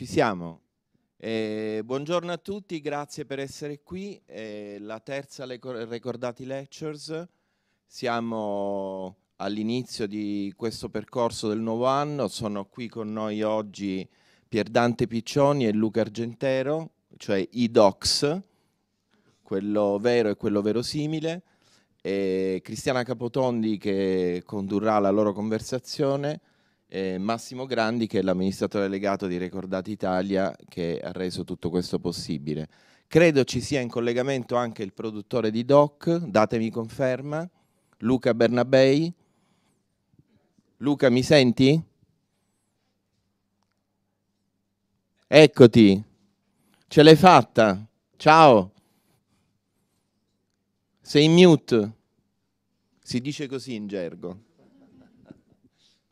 Ci siamo. Eh, buongiorno a tutti, grazie per essere qui. Eh, la terza Ricordati Lectures. Siamo all'inizio di questo percorso del nuovo anno. Sono qui con noi oggi Pierdante Piccioni e Luca Argentero, cioè i docs, quello vero e quello verosimile. E Cristiana Capotondi che condurrà la loro conversazione eh, Massimo Grandi che è l'amministratore legato di Ricordati Italia che ha reso tutto questo possibile. Credo ci sia in collegamento anche il produttore di Doc, datemi conferma, Luca Bernabei. Luca mi senti? Eccoti, ce l'hai fatta, ciao. Sei in mute, si dice così in gergo.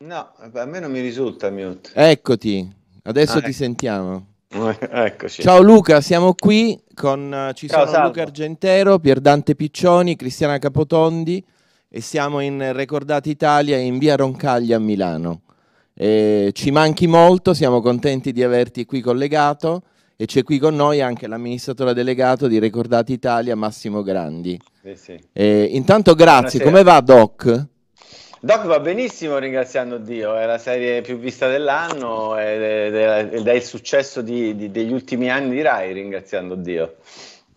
No, a me non mi risulta mute. Eccoti, adesso ah, ti ecco. sentiamo. Eccoci. Ciao Luca, siamo qui con eh, ci Ciao, sono salvo. Luca Argentero, Pierdante Piccioni, Cristiana Capotondi e siamo in Recordati Italia in via Roncaglia a Milano. E ci manchi molto, siamo contenti di averti qui collegato e c'è qui con noi anche l'amministratore delegato di Recordati Italia Massimo Grandi. Eh sì. intanto grazie, Buonasera. come va Doc? Doc va benissimo ringraziando Dio, è la serie più vista dell'anno ed è, il successo di, di, degli ultimi anni di Rai ringraziando Dio.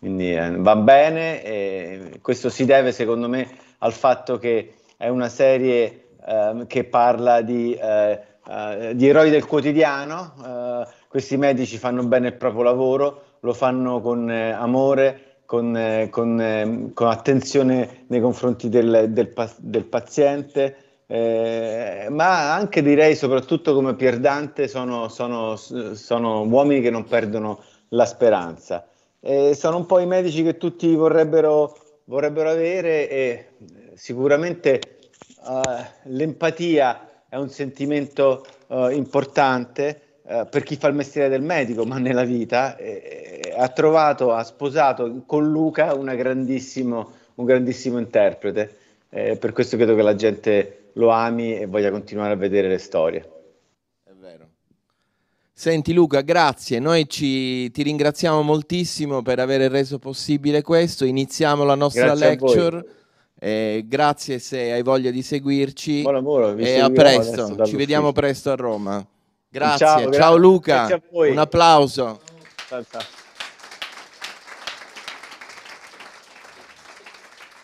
Quindi eh, va bene e questo si deve secondo me al fatto che è una serie eh, che parla di, eh, eh, di, eroi del quotidiano, eh, questi medici fanno bene il proprio lavoro, lo fanno con eh, amore, con, eh, con, ehm, con attenzione nei confronti del, del, del paziente, eh, ma anche direi soprattutto come Pierdante sono, sono, sono uomini che non perdono la speranza. Eh, sono un po' i medici che tutti vorrebbero, vorrebbero avere e eh, sicuramente eh, l'empatia è un sentimento eh, importante eh, per chi fa il mestiere del medico, ma nella vita, eh, eh ha trovato, ha sposato con Luca grandissimo, un grandissimo interprete. Eh, per questo credo che la gente lo ami e voglia continuare a vedere le storie. È vero. Senti Luca, grazie, noi ci, ti ringraziamo moltissimo per aver reso possibile questo, iniziamo la nostra grazie lecture, eh, grazie se hai voglia di seguirci Buon lavoro, e a presto, ci vediamo presto a Roma. Grazie, ciao, ciao grazie. Luca, grazie un applauso. Ciao,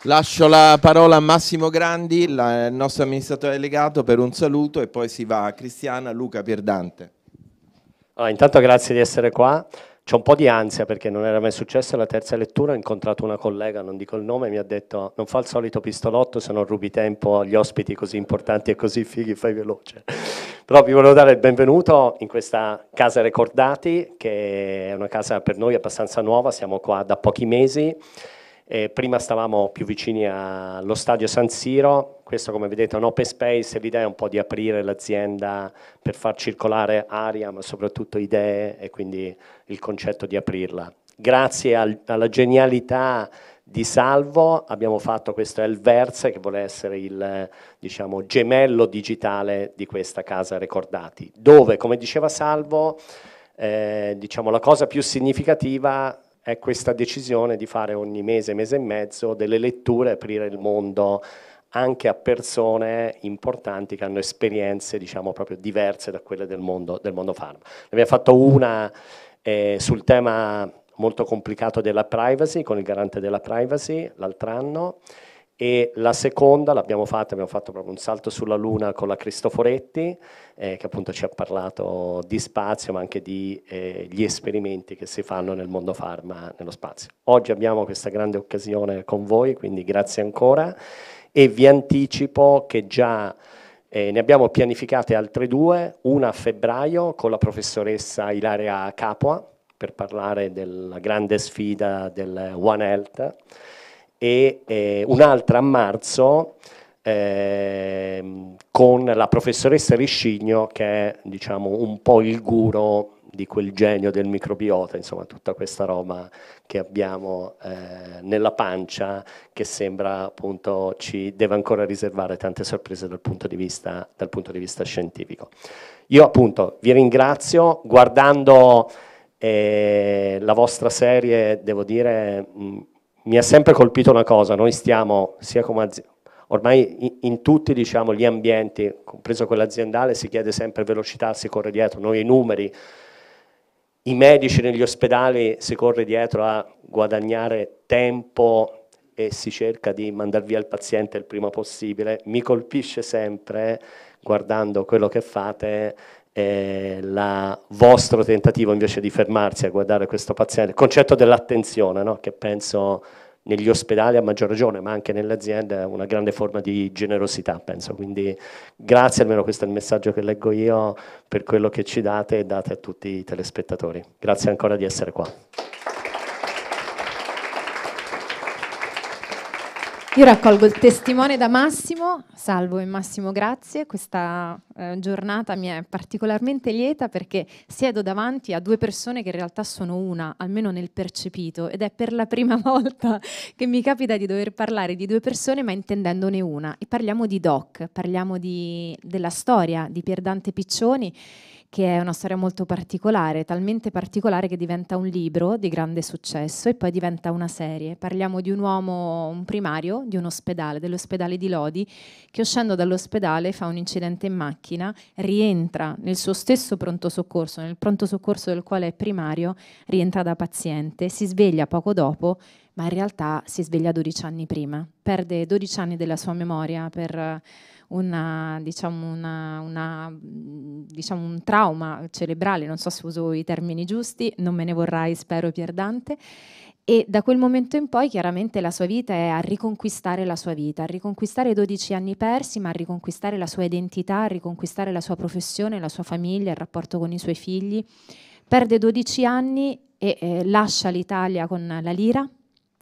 Lascio la parola a Massimo Grandi, il nostro amministratore delegato, per un saluto e poi si va a Cristiana, Luca Pierdante. Ah, intanto grazie di essere qua. C'è un po' di ansia perché non era mai successo la terza lettura, ho incontrato una collega, non dico il nome, mi ha detto non fa il solito pistolotto se non rubi tempo agli ospiti così importanti e così fighi, fai veloce. Però vi volevo dare il benvenuto in questa casa Recordati, che è una casa per noi abbastanza nuova, siamo qua da pochi mesi, eh, prima stavamo più vicini allo stadio San Siro, questo come vedete è un open space, l'idea è un po' di aprire l'azienda per far circolare aria ma soprattutto idee e quindi il concetto di aprirla. Grazie al, alla genialità di Salvo abbiamo fatto questo Elverse che vuole essere il diciamo, gemello digitale di questa casa Ricordati, dove come diceva Salvo eh, diciamo, la cosa più significativa è questa decisione di fare ogni mese, mese e mezzo delle letture, aprire il mondo anche a persone importanti che hanno esperienze diciamo proprio diverse da quelle del mondo, del mondo farm. Ne abbiamo fatto una eh, sul tema molto complicato della privacy, con il garante della privacy l'altro anno, e la seconda l'abbiamo fatta, abbiamo fatto proprio un salto sulla Luna con la Cristoforetti, eh, che appunto ci ha parlato di spazio, ma anche degli eh, esperimenti che si fanno nel mondo farma nello spazio. Oggi abbiamo questa grande occasione con voi, quindi grazie ancora e vi anticipo che già eh, ne abbiamo pianificate altre due, una a febbraio con la professoressa Ilaria Capua per parlare della grande sfida del One Health e eh, un'altra a marzo eh, con la professoressa Riscigno che è diciamo, un po' il guru di quel genio del microbiota, insomma tutta questa roba che abbiamo eh, nella pancia che sembra appunto ci deve ancora riservare tante sorprese dal punto, vista, dal punto di vista, scientifico. Io appunto vi ringrazio, guardando eh, la vostra serie devo dire mh, mi ha sempre colpito una cosa, noi stiamo sia come azienda, ormai in, tutti diciamo, gli ambienti, compreso quello aziendale, si chiede sempre velocità, si corre dietro, noi i numeri, i medici negli ospedali si corre dietro a guadagnare tempo e si cerca di mandare via il paziente il prima possibile, mi colpisce sempre guardando quello che fate il vostro tentativo invece di fermarsi a guardare questo paziente, il concetto dell'attenzione, no? che penso negli ospedali a maggior ragione, ma anche nelle aziende, è una grande forma di generosità, penso. Quindi grazie, almeno questo è il messaggio che leggo io, per quello che ci date e date a tutti i telespettatori. Grazie ancora di essere qua. Io raccolgo il testimone da Massimo, salvo e Massimo grazie, questa eh, giornata mi è particolarmente lieta perché siedo davanti a due persone che in realtà sono una, almeno nel percepito, ed è per la prima volta che mi capita di dover parlare di due persone ma intendendone una e parliamo di Doc, parliamo di, della storia di Pierdante Piccioni che è una storia molto particolare, talmente particolare che diventa un libro di grande successo e poi diventa una serie. Parliamo di un uomo, un primario di un ospedale, dell'ospedale di Lodi, che uscendo dall'ospedale fa un incidente in macchina, rientra nel suo stesso pronto soccorso, nel pronto soccorso del quale è primario, rientra da paziente, si sveglia poco dopo ma in realtà si sveglia 12 anni prima, perde 12 anni della sua memoria per eh, una, diciamo, una, una, mm, diciamo un trauma cerebrale, non so se uso i termini giusti, non me ne vorrai, spero Pierdante. E da quel momento in poi chiaramente la sua vita è a riconquistare la sua vita, a riconquistare i 12 anni persi, ma a riconquistare la sua identità, a riconquistare la sua professione, la sua famiglia, il rapporto con i suoi figli. Perde 12 anni e eh, lascia l'Italia con la lira,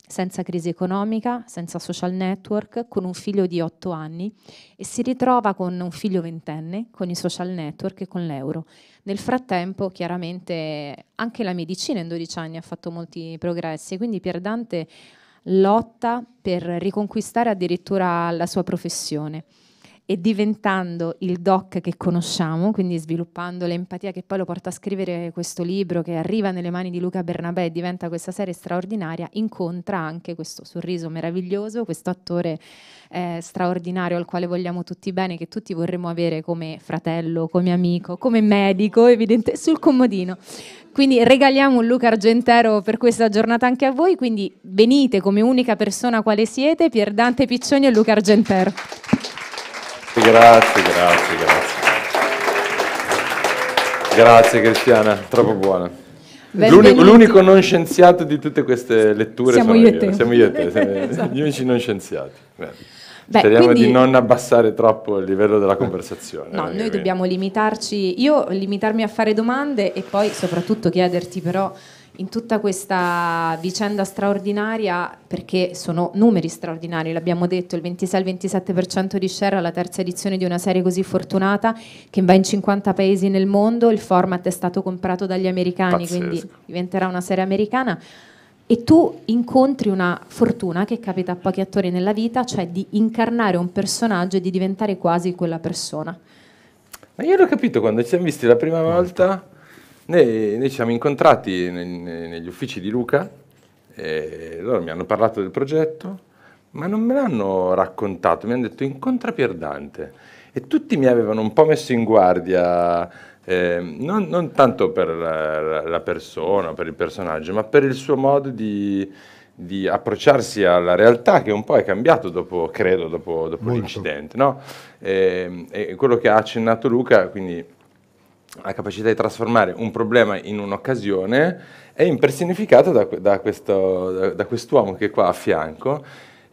senza crisi economica, senza social network, con un figlio di 8 anni e si ritrova con un figlio ventenne, con i social network e con l'euro. Nel frattempo, chiaramente, anche la medicina in 12 anni ha fatto molti progressi, quindi Pier Dante lotta per riconquistare addirittura la sua professione e diventando il doc che conosciamo, quindi sviluppando l'empatia che poi lo porta a scrivere questo libro che arriva nelle mani di Luca Bernabé e diventa questa serie straordinaria, incontra anche questo sorriso meraviglioso, questo attore eh, straordinario al quale vogliamo tutti bene, che tutti vorremmo avere come fratello, come amico, come medico, evidente, sul comodino. Quindi regaliamo un Luca Argentero per questa giornata anche a voi, quindi venite come unica persona quale siete, Pier Dante Piccioni e Luca Argentero. Grazie, grazie, grazie. Grazie Cristiana, troppo buona. L'unico, l'unico, non scienziato di tutte queste letture siamo io, io. Siamo io e te, gli esatto. unici non scienziati. Beh. Speriamo quindi, di non abbassare troppo il livello della conversazione. No, eh, noi dobbiamo limitarci, io limitarmi a fare domande e poi soprattutto chiederti però in tutta questa vicenda straordinaria, perché sono numeri straordinari, l'abbiamo detto, il 26-27% di share alla terza edizione di una serie così fortunata che va in 50 paesi nel mondo, il format è stato comprato dagli americani, Pazzesco. quindi diventerà una serie americana. E tu incontri una fortuna che capita a pochi attori nella vita, cioè di incarnare un personaggio e di diventare quasi quella persona. Ma io l'ho capito quando ci siamo visti la prima volta noi, noi ci siamo incontrati neg- negli uffici di Luca, e loro mi hanno parlato del progetto, ma non me l'hanno raccontato, mi hanno detto incontra Pierdante e tutti mi avevano un po' messo in guardia, eh, non, non, tanto per la, la, persona, per il personaggio, ma per il suo modo di, di, approcciarsi alla realtà che un po' è cambiato dopo, credo, dopo, dopo l'incidente. No? E, ehm, e quello che ha accennato Luca, quindi la capacità di trasformare un problema in un'occasione è impersonificata da, da, questo, da, quest'uomo che è qua a fianco,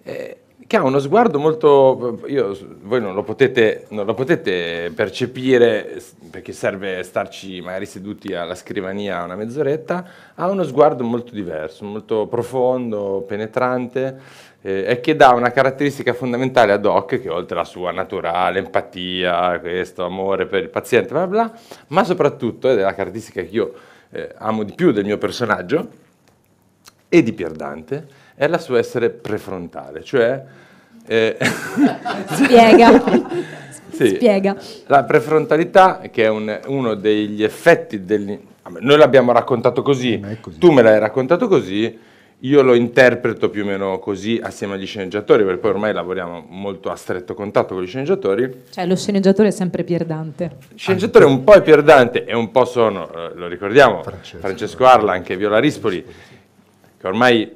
eh, che ha uno sguardo molto... Io, voi non lo, potete, non lo, potete, percepire perché serve starci magari seduti alla scrivania una mezz'oretta, ha uno sguardo molto diverso, molto profondo, penetrante, eh, è che dà una caratteristica fondamentale ad Hoc, che oltre alla sua naturale empatia, questo amore per il paziente, bla bla, ma soprattutto, ed è la caratteristica che io eh, amo di più del mio personaggio e di Pier Dante, è la sua essere prefrontale, cioè... Eh, Spiega. sì, Spiega. La prefrontalità, che è un, uno degli effetti del... Noi l'abbiamo raccontato così, così, tu me l'hai raccontato così, io lo interpreto più o meno così assieme agli sceneggiatori, perché poi ormai lavoriamo molto a stretto contatto con gli sceneggiatori. Cioè lo sceneggiatore è sempre Pierdante. Il sceneggiatore un po' è Pierdante e un po' sono, eh, lo ricordiamo, Francesco, Francesco Arlan che Viola Rispoli, che ormai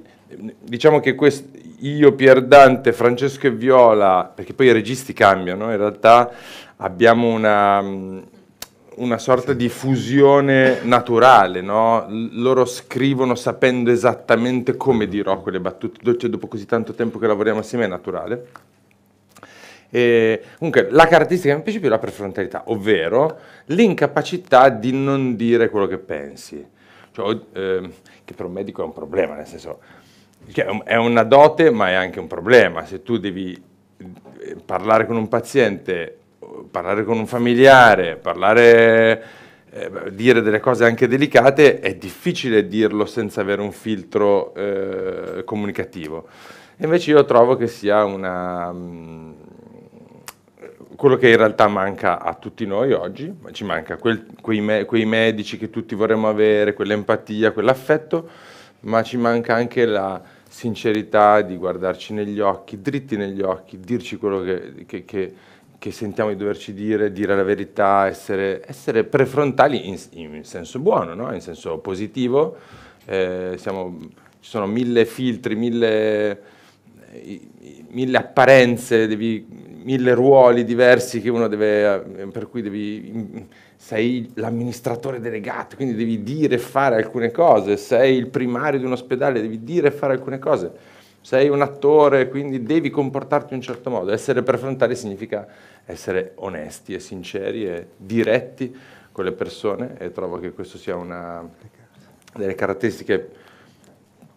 diciamo che quest, io, Pierdante, Francesco e Viola, perché poi i registi cambiano, in realtà abbiamo una mm, una sorta di fusione naturale, no? Loro scrivono sapendo esattamente come dirò quelle battute, cioè, dopo così tanto tempo che lavoriamo assieme è naturale. E, comunque, la caratteristica che mi piace più è la prefrontalità, ovvero l'incapacità di non dire quello che pensi, cioè, eh, che per un medico è un problema, nel senso, cioè, è una dote ma è anche un problema, se tu devi eh, parlare con un paziente parlare con un familiare, parlare, eh, dire delle cose anche delicate, è difficile dirlo senza avere un filtro eh, comunicativo. invece io trovo che sia una... Mh, mm, quello che in realtà manca a tutti noi oggi, ma ci manca quel, quei, me, quei medici che tutti vorremmo avere, quell'empatia, quell'affetto, ma ci manca anche la, sincerità, di guardarci negli occhi, dritti negli occhi, dirci quello che, che, che, che sentiamo di doverci dire, dire la verità, essere, essere prefrontali in, in, senso buono, no? in senso positivo. Eh, siamo, ci sono mille filtri, mille, mille apparenze, devi, mille ruoli diversi che uno deve, eh, per cui devi, sei l'amministratore delegato, quindi devi dire e fare alcune cose, sei il primario di un ospedale, devi dire e fare alcune cose sei un attore, quindi devi comportarti in un certo modo. Essere prefrontali significa essere onesti e sinceri e diretti con le persone e trovo che questa sia una delle caratteristiche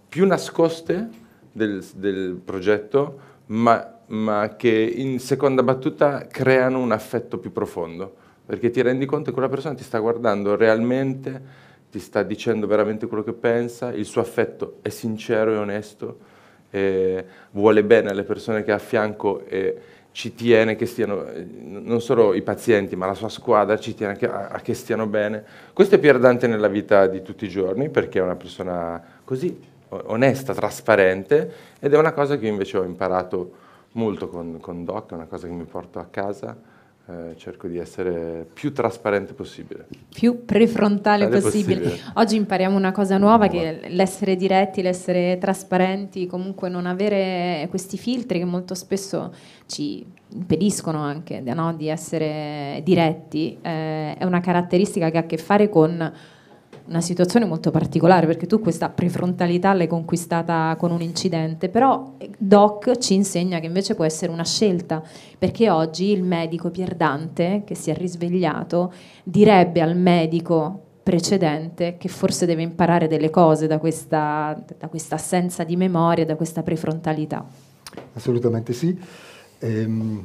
più nascoste del, del progetto, ma, ma, che in seconda battuta creano un affetto più profondo, perché ti rendi conto che quella persona ti sta guardando realmente, ti sta dicendo veramente quello che pensa, il suo affetto è sincero e onesto e vuole bene alle persone che ha a fianco e ci tiene che stiano, eh, non solo i pazienti, ma la sua squadra ci tiene a, a che stiano bene. Questo è più ardente nella vita di tutti i giorni perché è una persona così, onesta, trasparente ed è una cosa che io invece ho imparato molto con, con Doc, è una cosa che mi porto a casa eh, cerco di essere più trasparente possibile. Più prefrontale possibile. possibile. Oggi impariamo una cosa nuova, nuova, che l'essere diretti, l'essere trasparenti, comunque non avere questi filtri che molto spesso ci impediscono anche no, di essere diretti, eh, è una caratteristica che ha a che fare con una situazione molto particolare perché tu questa prefrontalità l'hai conquistata con un incidente, però eh, Doc ci insegna che invece può essere una scelta, perché oggi il medico Pierdante, che si è risvegliato, direbbe al medico precedente che forse deve imparare delle cose da questa, da questa assenza di memoria, da questa prefrontalità. Assolutamente sì. Ehm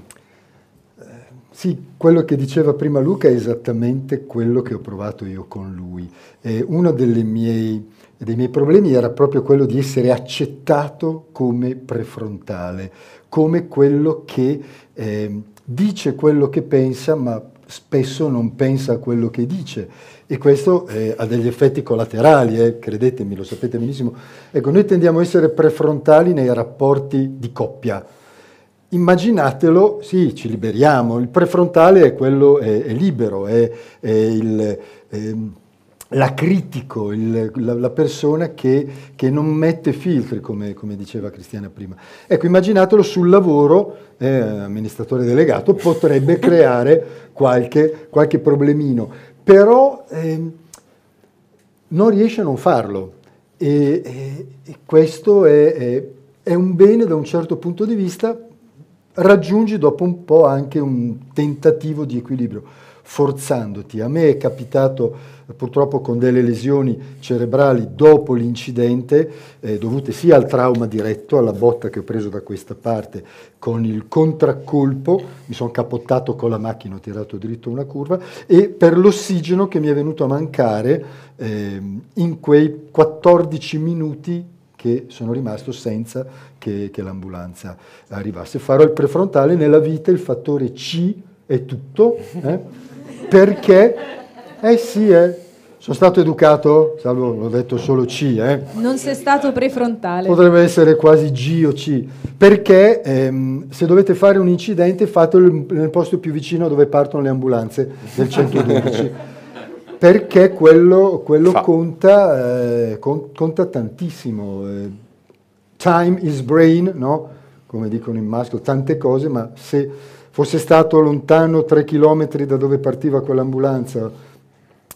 sì, quello che diceva prima Luca è esattamente quello che ho provato io con lui. Eh, uno miei, dei miei problemi era proprio quello di essere accettato come prefrontale, come quello che eh, dice quello che pensa, ma spesso non pensa a quello che dice e questo eh, ha degli effetti collaterali, eh, credetemi, lo sapete benissimo. Ecco, noi tendiamo a essere prefrontali nei rapporti di coppia immaginatelo, sì, ci liberiamo, il prefrontale è quello, è, è libero, è, è il... È, ehm, l'acritico, il, la, la, persona che, che, non mette filtri, come, come, diceva Cristiana prima. Ecco, immaginatelo sul lavoro, eh, amministratore delegato potrebbe creare qualche, qualche problemino, però eh, non riesce a non farlo e, e, e questo è, è, è un bene da un certo punto di vista raggiungi dopo un po' anche un tentativo di equilibrio, forzandoti. A me è capitato eh, purtroppo con delle lesioni cerebrali dopo l'incidente, eh, dovute sia al trauma diretto, alla botta che ho preso da questa parte, con il contraccolpo, mi sono capottato con la macchina, ho tirato dritto una curva, e per l'ossigeno che mi è venuto a mancare eh, in quei 14 minuti che sono rimasto senza che, che l'ambulanza arrivasse. Farò il prefrontale, nella vita il fattore C è tutto, eh? perché, eh sì, eh, sono stato educato, salvo l'ho detto solo C, eh. Non sei stato prefrontale. Potrebbe essere quasi G o C, perché ehm, se dovete fare un incidente fatelo nel posto più vicino dove partono le ambulanze del 112 perché quello, quello conta, eh, con, conta, tantissimo. Eh, time is brain, no? come dicono in maschio, tante cose, ma se fosse stato lontano tre chilometri da dove partiva quell'ambulanza,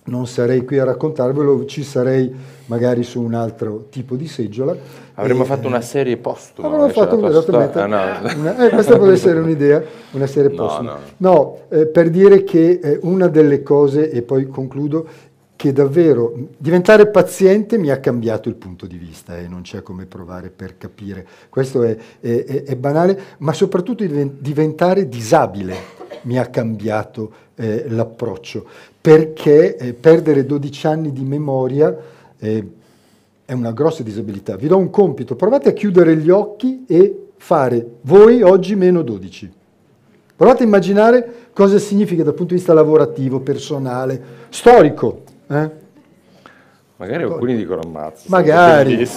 non sarei qui a raccontarvelo, ci sarei magari su un altro tipo di seggiola. Avremmo e, fatto una eh, serie postuma. Avremmo fatto esattamente. Ah, no. una, eh, questa può essere un'idea, una serie postuma. No, no. no eh, per dire che eh, una delle cose, e poi concludo, che davvero diventare paziente mi ha cambiato il punto di vista e eh, non c'è come provare per capire. Questo è, è, è banale, ma soprattutto diventare disabile mi ha cambiato eh, l'approccio, perché eh, perdere 12 anni di memoria eh, è una grossa disabilità. Vi do un compito, provate a chiudere gli occhi e fare voi oggi meno 12. Provate a immaginare cosa significa dal punto di vista lavorativo, personale, storico. Eh? Magari alcuni dicono ammazzo. Magari.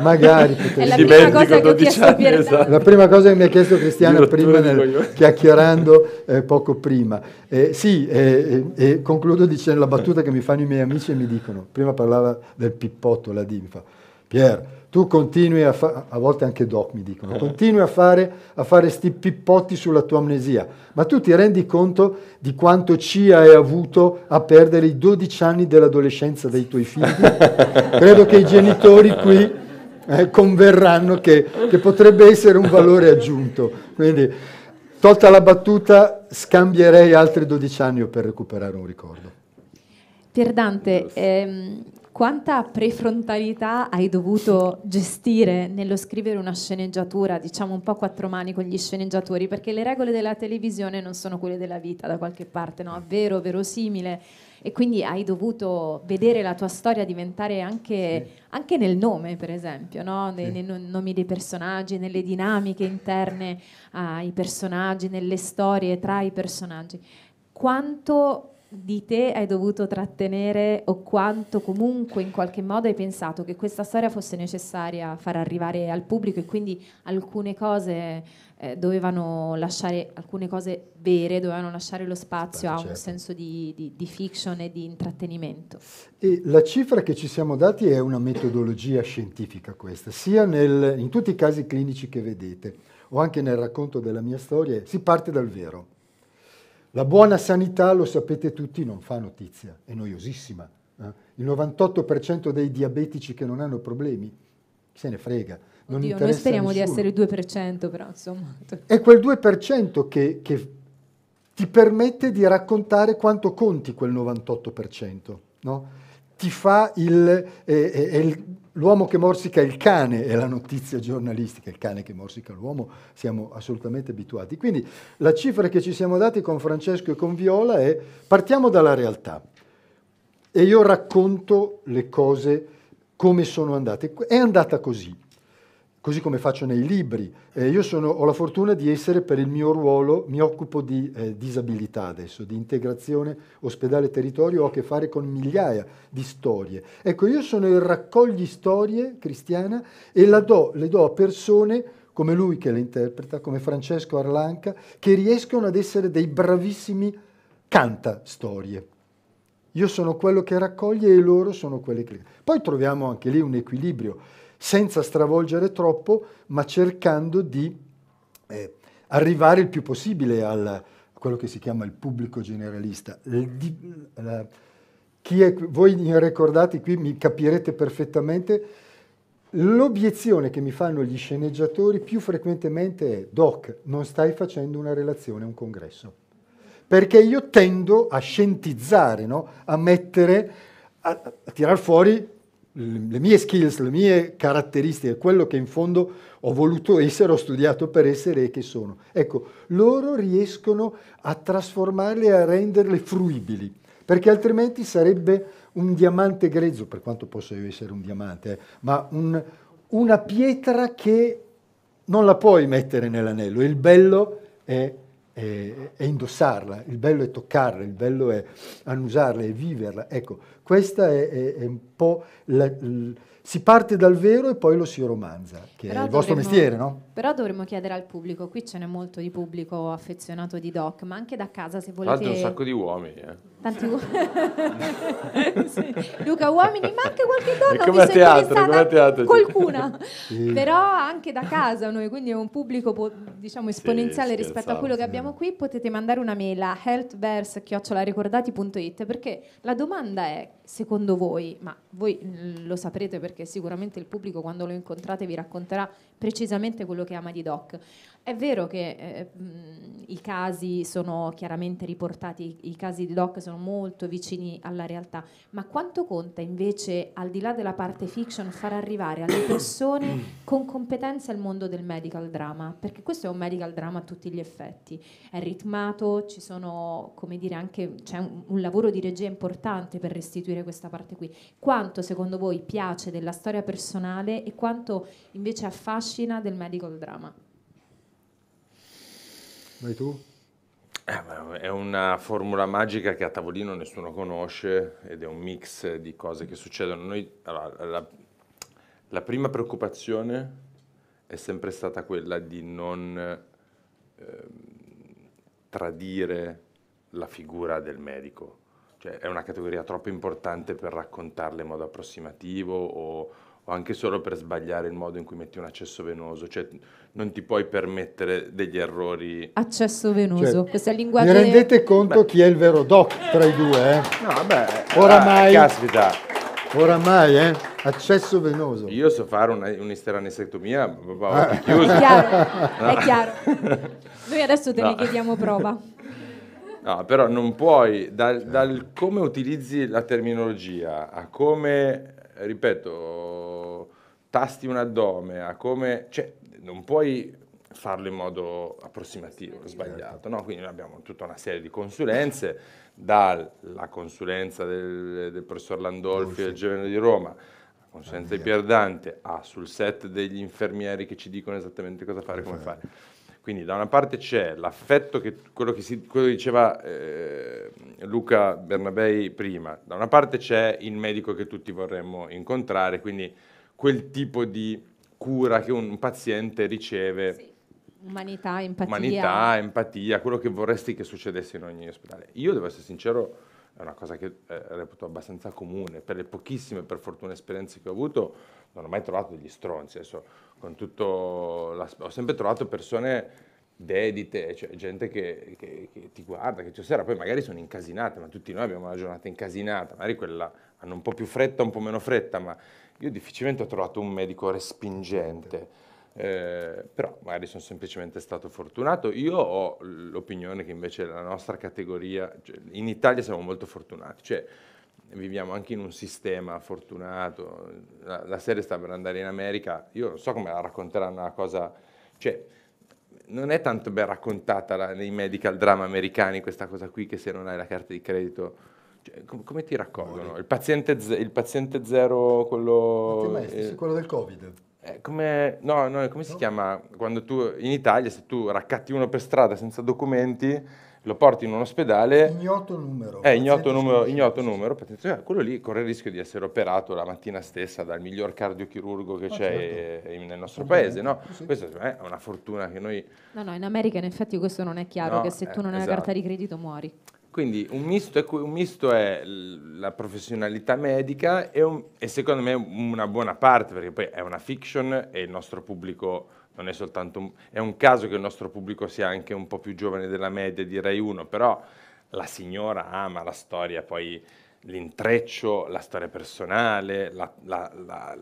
Magari. È la prima cosa che ho chiesto anni, esatto. La prima cosa che mi ha chiesto Cristiano prima, nel, chiacchierando eh, poco prima. Eh, sì, eh, eh, e eh, concludo dicendo la battuta che mi fanno i miei amici e mi dicono, prima parlava del pippotto, la dinfa Pier, tu continui a fare, a volte anche doc mi dicono, continui a fare, a fare sti pippotti sulla tua amnesia, ma tu ti rendi conto di quanto ci hai avuto a perdere i 12 anni dell'adolescenza dei tuoi figli? Credo che i genitori qui eh, converranno che, che potrebbe essere un valore aggiunto. Quindi, tolta la battuta, scambierei altri 12 anni per recuperare un ricordo. Per Dante, ehm, quanta prefrontalità hai dovuto gestire nello scrivere una sceneggiatura, diciamo un po' a quattro mani con gli sceneggiatori, perché le regole della televisione non sono quelle della vita da qualche parte, no? Vero, verosimile. E quindi hai dovuto vedere la tua storia diventare anche, sì. anche nel nome, per esempio, no? nei, sì. nei, nomi dei personaggi, nelle dinamiche interne ai personaggi, nelle storie tra i personaggi. Quanto di te hai dovuto trattenere o quanto comunque in qualche modo hai pensato che questa storia fosse necessaria far arrivare al pubblico e quindi alcune cose eh, dovevano lasciare, alcune cose vere dovevano lasciare lo spazio Beh, a certo. un senso di, di, di, fiction e di intrattenimento. E la cifra che ci siamo dati è una metodologia scientifica questa, sia nel, in tutti i casi clinici che vedete o anche nel racconto della mia storia, si parte dal vero la buona sanità, lo sapete tutti, non fa notizia, è noiosissima. Eh? Il 98% dei diabetici che non hanno problemi se ne frega. Non Oddio, noi speriamo di essere il 2%, però insomma. È quel 2% che, che ti permette di raccontare quanto conti quel 98%, no? ti fa il, eh, eh, il L'uomo che morsica il cane è la notizia giornalistica, il cane che morsica l'uomo, siamo assolutamente abituati. Quindi la cifra che ci siamo dati con Francesco e con Viola è partiamo dalla realtà e io racconto le cose come sono andate. È andata così così come faccio nei libri. Eh, io sono, ho la fortuna di essere per il mio ruolo, mi occupo di eh, disabilità adesso, di integrazione ospedale-territorio, ho a che fare con migliaia di storie. Ecco, io sono il raccogli storie cristiana e do, le do a persone come lui che le interpreta, come Francesco Arlanca, che riescono ad essere dei bravissimi canta storie. Io sono quello che raccoglie e loro sono quelli che... Poi troviamo anche lì un equilibrio senza stravolgere troppo, ma cercando di eh, arrivare il più possibile al, a quello che si chiama il pubblico generalista. Il, di, la, è, voi ricordate qui, mi capirete perfettamente, l'obiezione che mi fanno gli sceneggiatori più frequentemente è Doc, non stai facendo una relazione a un congresso. Perché io tendo a scientizzare, no? a mettere, a, a tirar fuori le mie skills, le mie caratteristiche, quello che in fondo ho voluto essere, ho studiato per essere e che sono. Ecco, loro riescono a trasformarle e a renderle fruibili, perché altrimenti sarebbe un diamante grezzo, per quanto possa io essere un diamante, eh, ma un, una pietra che non la puoi mettere nell'anello. Il bello è, è, è indossarla, il bello è toccarla, il bello è annusarla, è viverla. Ecco, questa è, è, è un po'... La, l, si parte dal vero e poi lo si romanza, che però è il dovremmo, vostro mestiere, no? Però dovremmo chiedere al pubblico, qui ce n'è molto di pubblico affezionato di doc, ma anche da casa se volete... Tanto un sacco di uomini, eh. Tanti uomini. sì. Luca, uomini, ma anche qualche donna, come a teatro, come a teatro. Qualcuna. sì. Però anche da casa noi, quindi è un pubblico po- diciamo esponenziale sì, rispetto a quello che abbiamo qui, potete mandare una mail a healthverse.ricordati.it perché la domanda è secondo voi, ma voi lo saprete perché sicuramente il pubblico quando lo incontrate vi racconterà precisamente quello che ama di Doc, è vero che eh, i casi sono chiaramente riportati, i casi di doc sono molto vicini alla realtà, ma quanto conta invece, al di là della parte fiction, far arrivare alle persone con competenza il mondo del medical drama? Perché questo è un medical drama a tutti gli effetti, è ritmato, ci sono, come dire, anche c'è un, un lavoro di regia importante per restituire questa parte qui. Quanto secondo voi piace della storia personale e quanto invece affascina del medical drama? Vai tu? Eh, è una formula magica che a tavolino nessuno conosce ed è un mix di cose che succedono. Noi, allora, la, la, prima preoccupazione è sempre stata quella di non eh, tradire la figura del medico. Cioè, è una categoria troppo importante per raccontarla in modo approssimativo o o anche solo per sbagliare il modo in cui metti un accesso venoso, cioè non ti puoi permettere degli errori. Accesso venoso, cioè, questo è il linguaggio. Vi rendete conto beh. chi è il vero doc tra i due? Eh? No, beh, oramai. Ah, caspita. Oramai, eh? Accesso venoso. Io so fare una, un'isteranessectomia, papà, ah. è chiaro, no. è chiaro. Noi adesso te no. ne chiediamo prova. No, però non puoi, dal, dal come utilizzi la terminologia a come ripeto, tasti un addome a come... Cioè, non puoi farlo in modo approssimativo, sbagliato. No? Quindi abbiamo tutta una serie di consulenze, dalla consulenza del, del professor Landolfi del Giovane di Roma, la consulenza di Pierdante, a ah, sul set degli infermieri che ci dicono esattamente cosa fare e come fare. fare. Quindi da una parte c'è l'affetto, che, quello, che si, quello che diceva eh, Luca Bernabei prima, da una parte c'è il medico che tutti vorremmo incontrare, quindi quel tipo di cura che un paziente riceve. Sì. Umanità, empatia. Umanità, empatia, quello che vorresti che succedesse in ogni ospedale. Io devo essere sincero, è una cosa che eh, reputo abbastanza comune. Per le pochissime, per fortuna, esperienze che ho avuto, non ho mai trovato degli stronzi. Adesso con tutto la, ho sempre trovato persone dedite, cioè gente che, che, che ti guarda, che ci osserva, poi magari sono incasinate, ma tutti noi abbiamo una giornata incasinata, magari quella hanno un po' più fretta, un po' meno fretta, ma io difficilmente ho trovato un medico respingente. Eh, però magari sono semplicemente stato fortunato. Io ho l'opinione che invece la nostra categoria, cioè in Italia siamo molto fortunati, cioè viviamo anche in un sistema fortunato, la, la, serie sta per andare in America, io non so come la racconteranno una cosa, cioè non è tanto ben raccontata la, nei medical drama americani questa cosa qui che se non hai la carta di credito... Cioè, com- come ti raccolgono? Il paziente, z- il paziente zero, quello... Eh, quello del Covid. Eh, come, no, no, come si chiama? Quando tu in Italia, se tu raccatti uno per strada senza documenti, lo porti in un ospedale. Ignoto numero. Eh, ignoto numero, ignoto numero cioè, quello lì corre il rischio di essere operato la mattina stessa dal miglior cardiochirurgo che ah, c'è certo. Eh, nel nostro paese. No? Sì. Questa eh, è una fortuna che noi. No, no, in America in effetti questo non è chiaro: no, che se eh, tu non hai esatto. una carta di credito muori. Quindi un misto è, un misto è la professionalità medica e, un, e secondo me una buona parte, perché poi è una fiction e il nostro pubblico non è soltanto un, è un caso che il nostro pubblico sia anche un po' più giovane della media direi uno, 1, però la signora ama la storia, poi l'intreccio, la storia personale, la, la, la,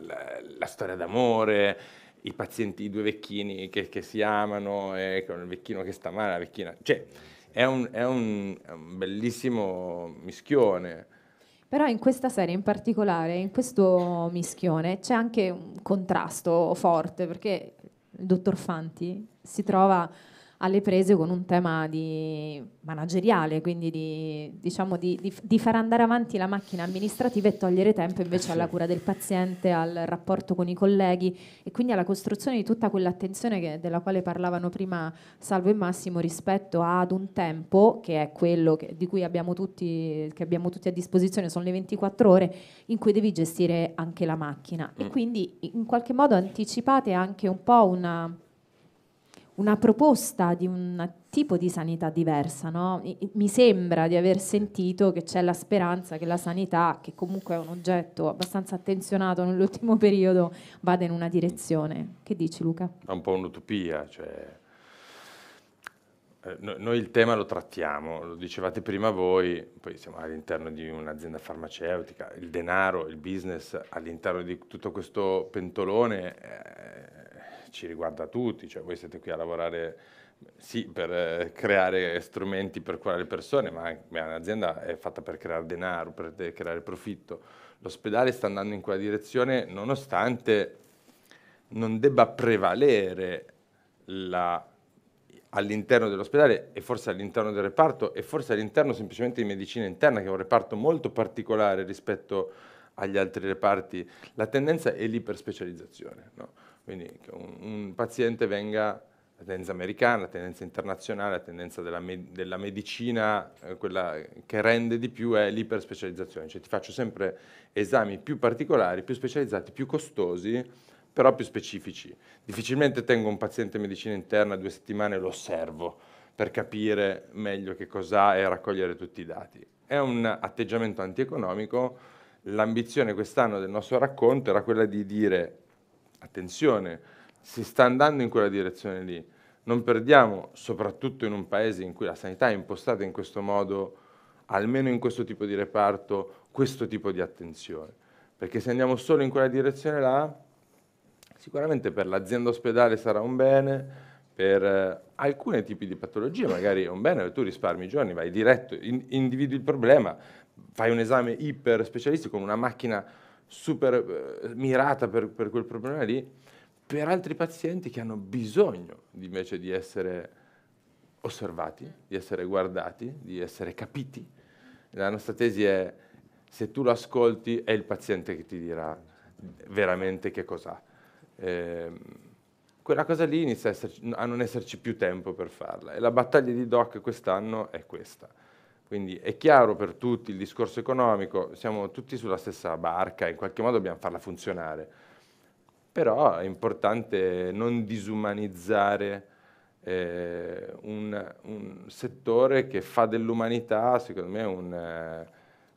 la storia d'amore, i pazienti, i due vecchini che, che si amano, e il vecchino che sta male, la vecchina. Cioè, è un, è un, è un bellissimo mischione. Però in questa serie in particolare, in questo mischione, c'è anche un contrasto forte, perché il dottor Fanti si trova alle prese con un tema di manageriale, quindi di, diciamo di, di, di, far andare avanti la macchina amministrativa e togliere tempo invece alla cura del paziente, al rapporto con i colleghi e quindi alla costruzione di tutta quell'attenzione che, della quale parlavano prima Salvo e Massimo rispetto ad un tempo che è quello che, di cui abbiamo tutti, abbiamo tutti, a disposizione, sono le 24 ore, in cui devi gestire anche la macchina. E mm. quindi in qualche modo anticipate anche un po' una una proposta di un tipo di sanità diversa. No? Mi sembra di aver sentito che c'è la speranza che la sanità, che comunque è un oggetto abbastanza attenzionato nell'ultimo periodo, vada in una direzione. Che dici Luca? È un po' un'utopia. Cioè... Eh, noi il tema lo trattiamo, lo dicevate prima voi, poi siamo all'interno di un'azienda farmaceutica, il denaro, il business all'interno di tutto questo pentolone eh, ci riguarda tutti, cioè voi siete qui a lavorare sì, per eh, creare strumenti per curare le persone, ma un'azienda è fatta per creare denaro, per creare profitto. L'ospedale sta andando in quella direzione nonostante non debba prevalere la, all'interno dell'ospedale e forse all'interno del reparto e forse all'interno semplicemente di medicina interna, che è un reparto molto particolare rispetto agli altri reparti, la tendenza è l'iperspecializzazione. No? Quindi che un, un paziente venga la tendenza americana, la tendenza internazionale, la tendenza della, me della medicina, eh, quella che rende di più è l'iperspecializzazione, cioè ti faccio sempre esami più particolari, più specializzati, più costosi, però più specifici. Difficilmente tengo un paziente in medicina interna due settimane e lo osservo per capire meglio che cos'ha e raccogliere tutti i dati. È un atteggiamento antieconomico. L'ambizione quest'anno del nostro racconto era quella di dire attenzione, si sta andando in quella direzione lì. Non perdiamo, soprattutto in un paese in cui la sanità è impostata in questo modo, almeno in questo tipo di reparto, questo tipo di attenzione. Perché se andiamo solo in quella direzione là, sicuramente per l'azienda ospedale sarà un bene, per eh, alcuni tipi di patologie magari è un bene, tu risparmi i giorni, vai diretto, in, individui il problema, fai un esame iper specialistico con una macchina super eh, mirata per, per, quel problema lì, per altri pazienti che hanno bisogno invece di essere osservati, di essere guardati, di essere capiti. La nostra tesi è se tu lo ascolti è il paziente che ti dirà veramente che cos'ha. Eh, quella cosa lì inizia a, esserci, a non esserci più tempo per farla e la battaglia di Doc quest'anno è questa quindi è chiaro per tutti il discorso economico, siamo tutti sulla stessa barca, in qualche modo dobbiamo farla funzionare. Però è importante non disumanizzare eh, un, un, settore che fa dell'umanità, secondo me, un, eh,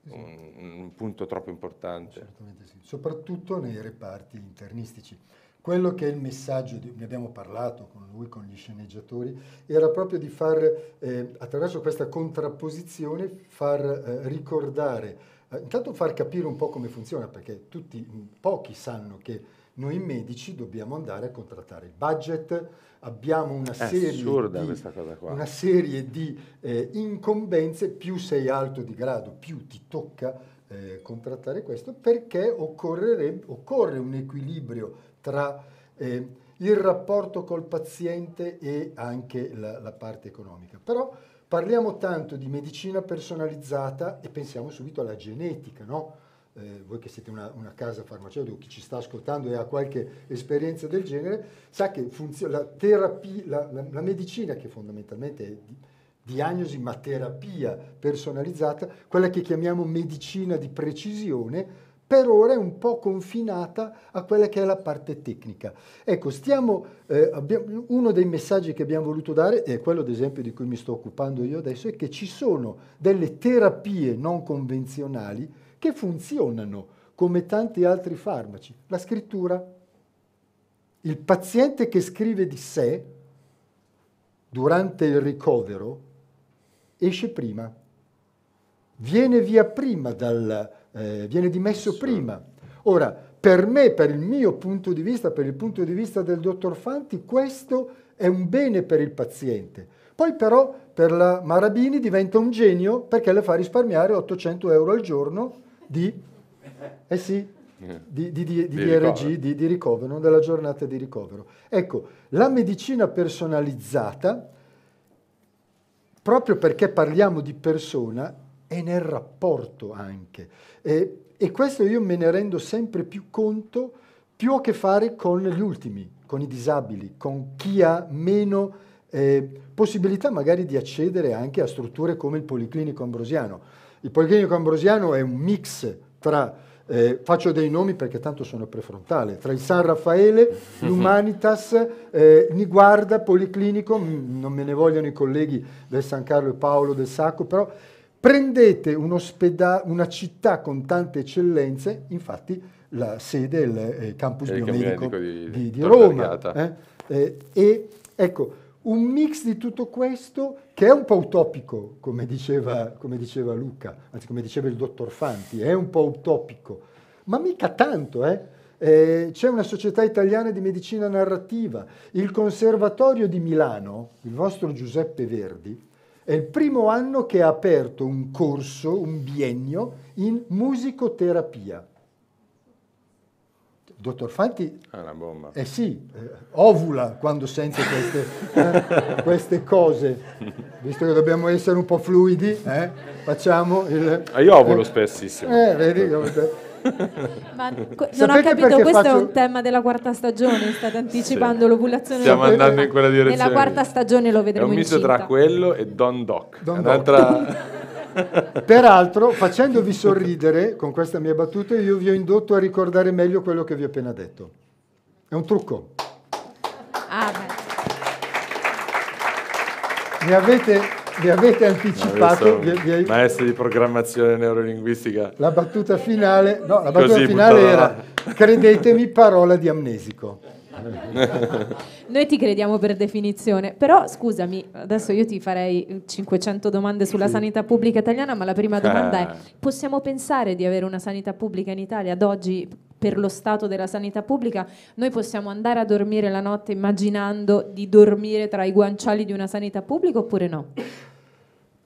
un, un punto troppo importante. Sì. Soprattutto nei reparti internistici. Quello che è il messaggio, di, ne abbiamo parlato con lui, con gli sceneggiatori, era proprio di far, eh, attraverso questa contrapposizione, far eh, ricordare, eh, intanto far capire un po' come funziona, perché tutti, mm, pochi sanno che noi medici dobbiamo andare a contrattare il budget, abbiamo una serie di, una serie di eh, incombenze, più sei alto di grado, più ti tocca eh, contrattare questo, perché occorre un equilibrio tra eh, il rapporto col paziente e anche la, la parte economica. Però parliamo tanto di medicina personalizzata e pensiamo subito alla genetica, no? Eh, voi che siete una, una casa farmaceutica o chi ci sta ascoltando e ha qualche esperienza del genere, sa che funzio- la, terapia, la, la, la, medicina che fondamentalmente è diagnosi ma terapia personalizzata, quella che chiamiamo medicina di precisione, per ora è un po' confinata a quella che è la parte tecnica. Ecco, stiamo, eh, abbiamo, uno dei messaggi che abbiamo voluto dare, e quello ad esempio di cui mi sto occupando io adesso, è che ci sono delle terapie non convenzionali che funzionano come tanti altri farmaci. La scrittura. Il paziente che scrive di sé durante il ricovero esce prima, viene via prima dal eh, viene dimesso prima. Ora, per me, per il mio punto di vista, per il punto di vista del dottor Fanti, questo è un bene per il paziente. Poi però per la Marabini diventa un genio perché le fa risparmiare 800 euro al giorno di, eh sì, di, di, di, di DRG, di, ricovero, non della giornata di ricovero. Ecco, la medicina personalizzata, proprio perché parliamo di persona, è nel rapporto anche. E, e questo io me ne rendo sempre più conto, più a che fare con gli ultimi, con i disabili, con chi ha meno eh, possibilità magari di accedere anche a strutture come il Policlinico Ambrosiano. Il Policlinico Ambrosiano è un mix tra eh, faccio dei nomi perché tanto sono prefrontale, tra il San Raffaele, l'Humanitas, eh, Niguarda, Policlinico, non me ne vogliono i colleghi del San Carlo e Paolo del Sacco, però Prendete un una città con tante eccellenze, infatti la sede è il eh, campus il biomedico, di, di, di Roma. Eh? Eh, e ecco, un mix di tutto questo che è un po' utopico, come diceva, come diceva Luca, anzi come diceva il dottor Fanti, è un po' utopico, ma mica tanto, eh? eh c'è una società italiana di medicina narrativa, il Conservatorio di Milano, il vostro Giuseppe Verdi, è il primo anno che ha aperto un corso, un biennio, in musicoterapia. Dottor Fanti... È ah, una bomba. Eh sì, eh, ovula quando sente queste, eh, queste, cose. Visto che dobbiamo essere un po' fluidi, eh, facciamo il... Ah, io ovulo eh, spessissimo. Eh, vedi... Ma co- non ho capito, questo faccio... è un tema della quarta stagione, state anticipando sì. l'ovulazione. Stiamo andando in quella direzione. Nella quarta stagione lo vedremo È un misto tra quello e Don Doc. Don un'altra... Peraltro, facendovi sorridere con questa mia battuta, io vi ho indotto a ricordare meglio quello che vi ho appena detto. È un trucco. Ah, beh. Mi avete vi avete anticipato vi, vi... maestro di programmazione neurolinguistica la battuta finale no la battuta Così, finale era credetemi parola di amnesico noi ti crediamo per definizione, però scusami, adesso io ti farei 500 domande sulla sì. sanità pubblica italiana, ma la prima domanda ah. è, possiamo pensare di avere una sanità pubblica in Italia ad oggi per lo stato della sanità pubblica, noi possiamo andare a dormire la notte immaginando di dormire tra i guanciali di una sanità pubblica oppure no?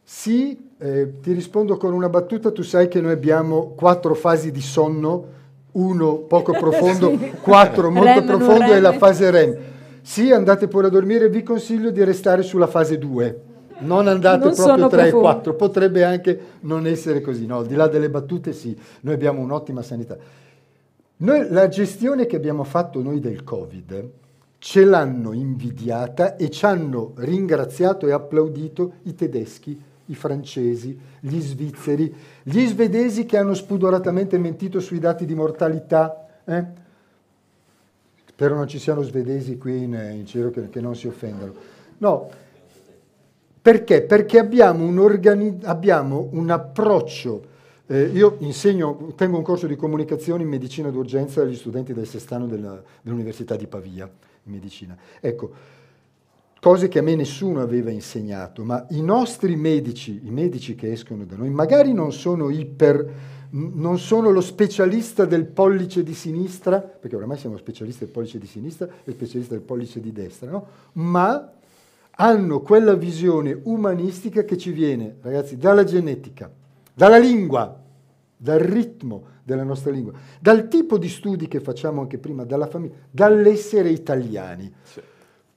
Sì, eh, ti rispondo con una battuta, tu sai che noi abbiamo quattro fasi di sonno, uno poco profondo, sì. quattro molto REM, profondo e la fase REM. Sì, andate pure a dormire, vi consiglio di restare sulla fase 2. Non andate non proprio 3 e 4, potrebbe anche non essere così, no, al di là delle battute sì, noi abbiamo un'ottima sanità. Noi, la gestione che abbiamo fatto noi del Covid ce l'hanno invidiata e ci hanno ringraziato e applaudito i tedeschi, i francesi, gli svizzeri, gli svedesi che hanno spudoratamente mentito sui dati di mortalità. Eh? Spero non ci siano svedesi qui in, in giro che, che non si offendano. No, perché? Perché abbiamo un, abbiamo un approccio eh, io insegno, tengo un corso di comunicazione in medicina d'urgenza agli studenti del Sestano della, dell'Università di Pavia, in medicina. Ecco, cose che a me nessuno aveva insegnato, ma i nostri medici, i medici che escono da noi, magari non sono iper, non sono lo specialista del pollice di sinistra, perché oramai siamo specialisti del pollice di sinistra e specialisti del pollice di destra, no? ma hanno quella visione umanistica che ci viene, ragazzi, dalla genetica dalla lingua, dal ritmo della nostra lingua, dal tipo di studi che facciamo anche prima, dalla famiglia, dall'essere italiani. Sì.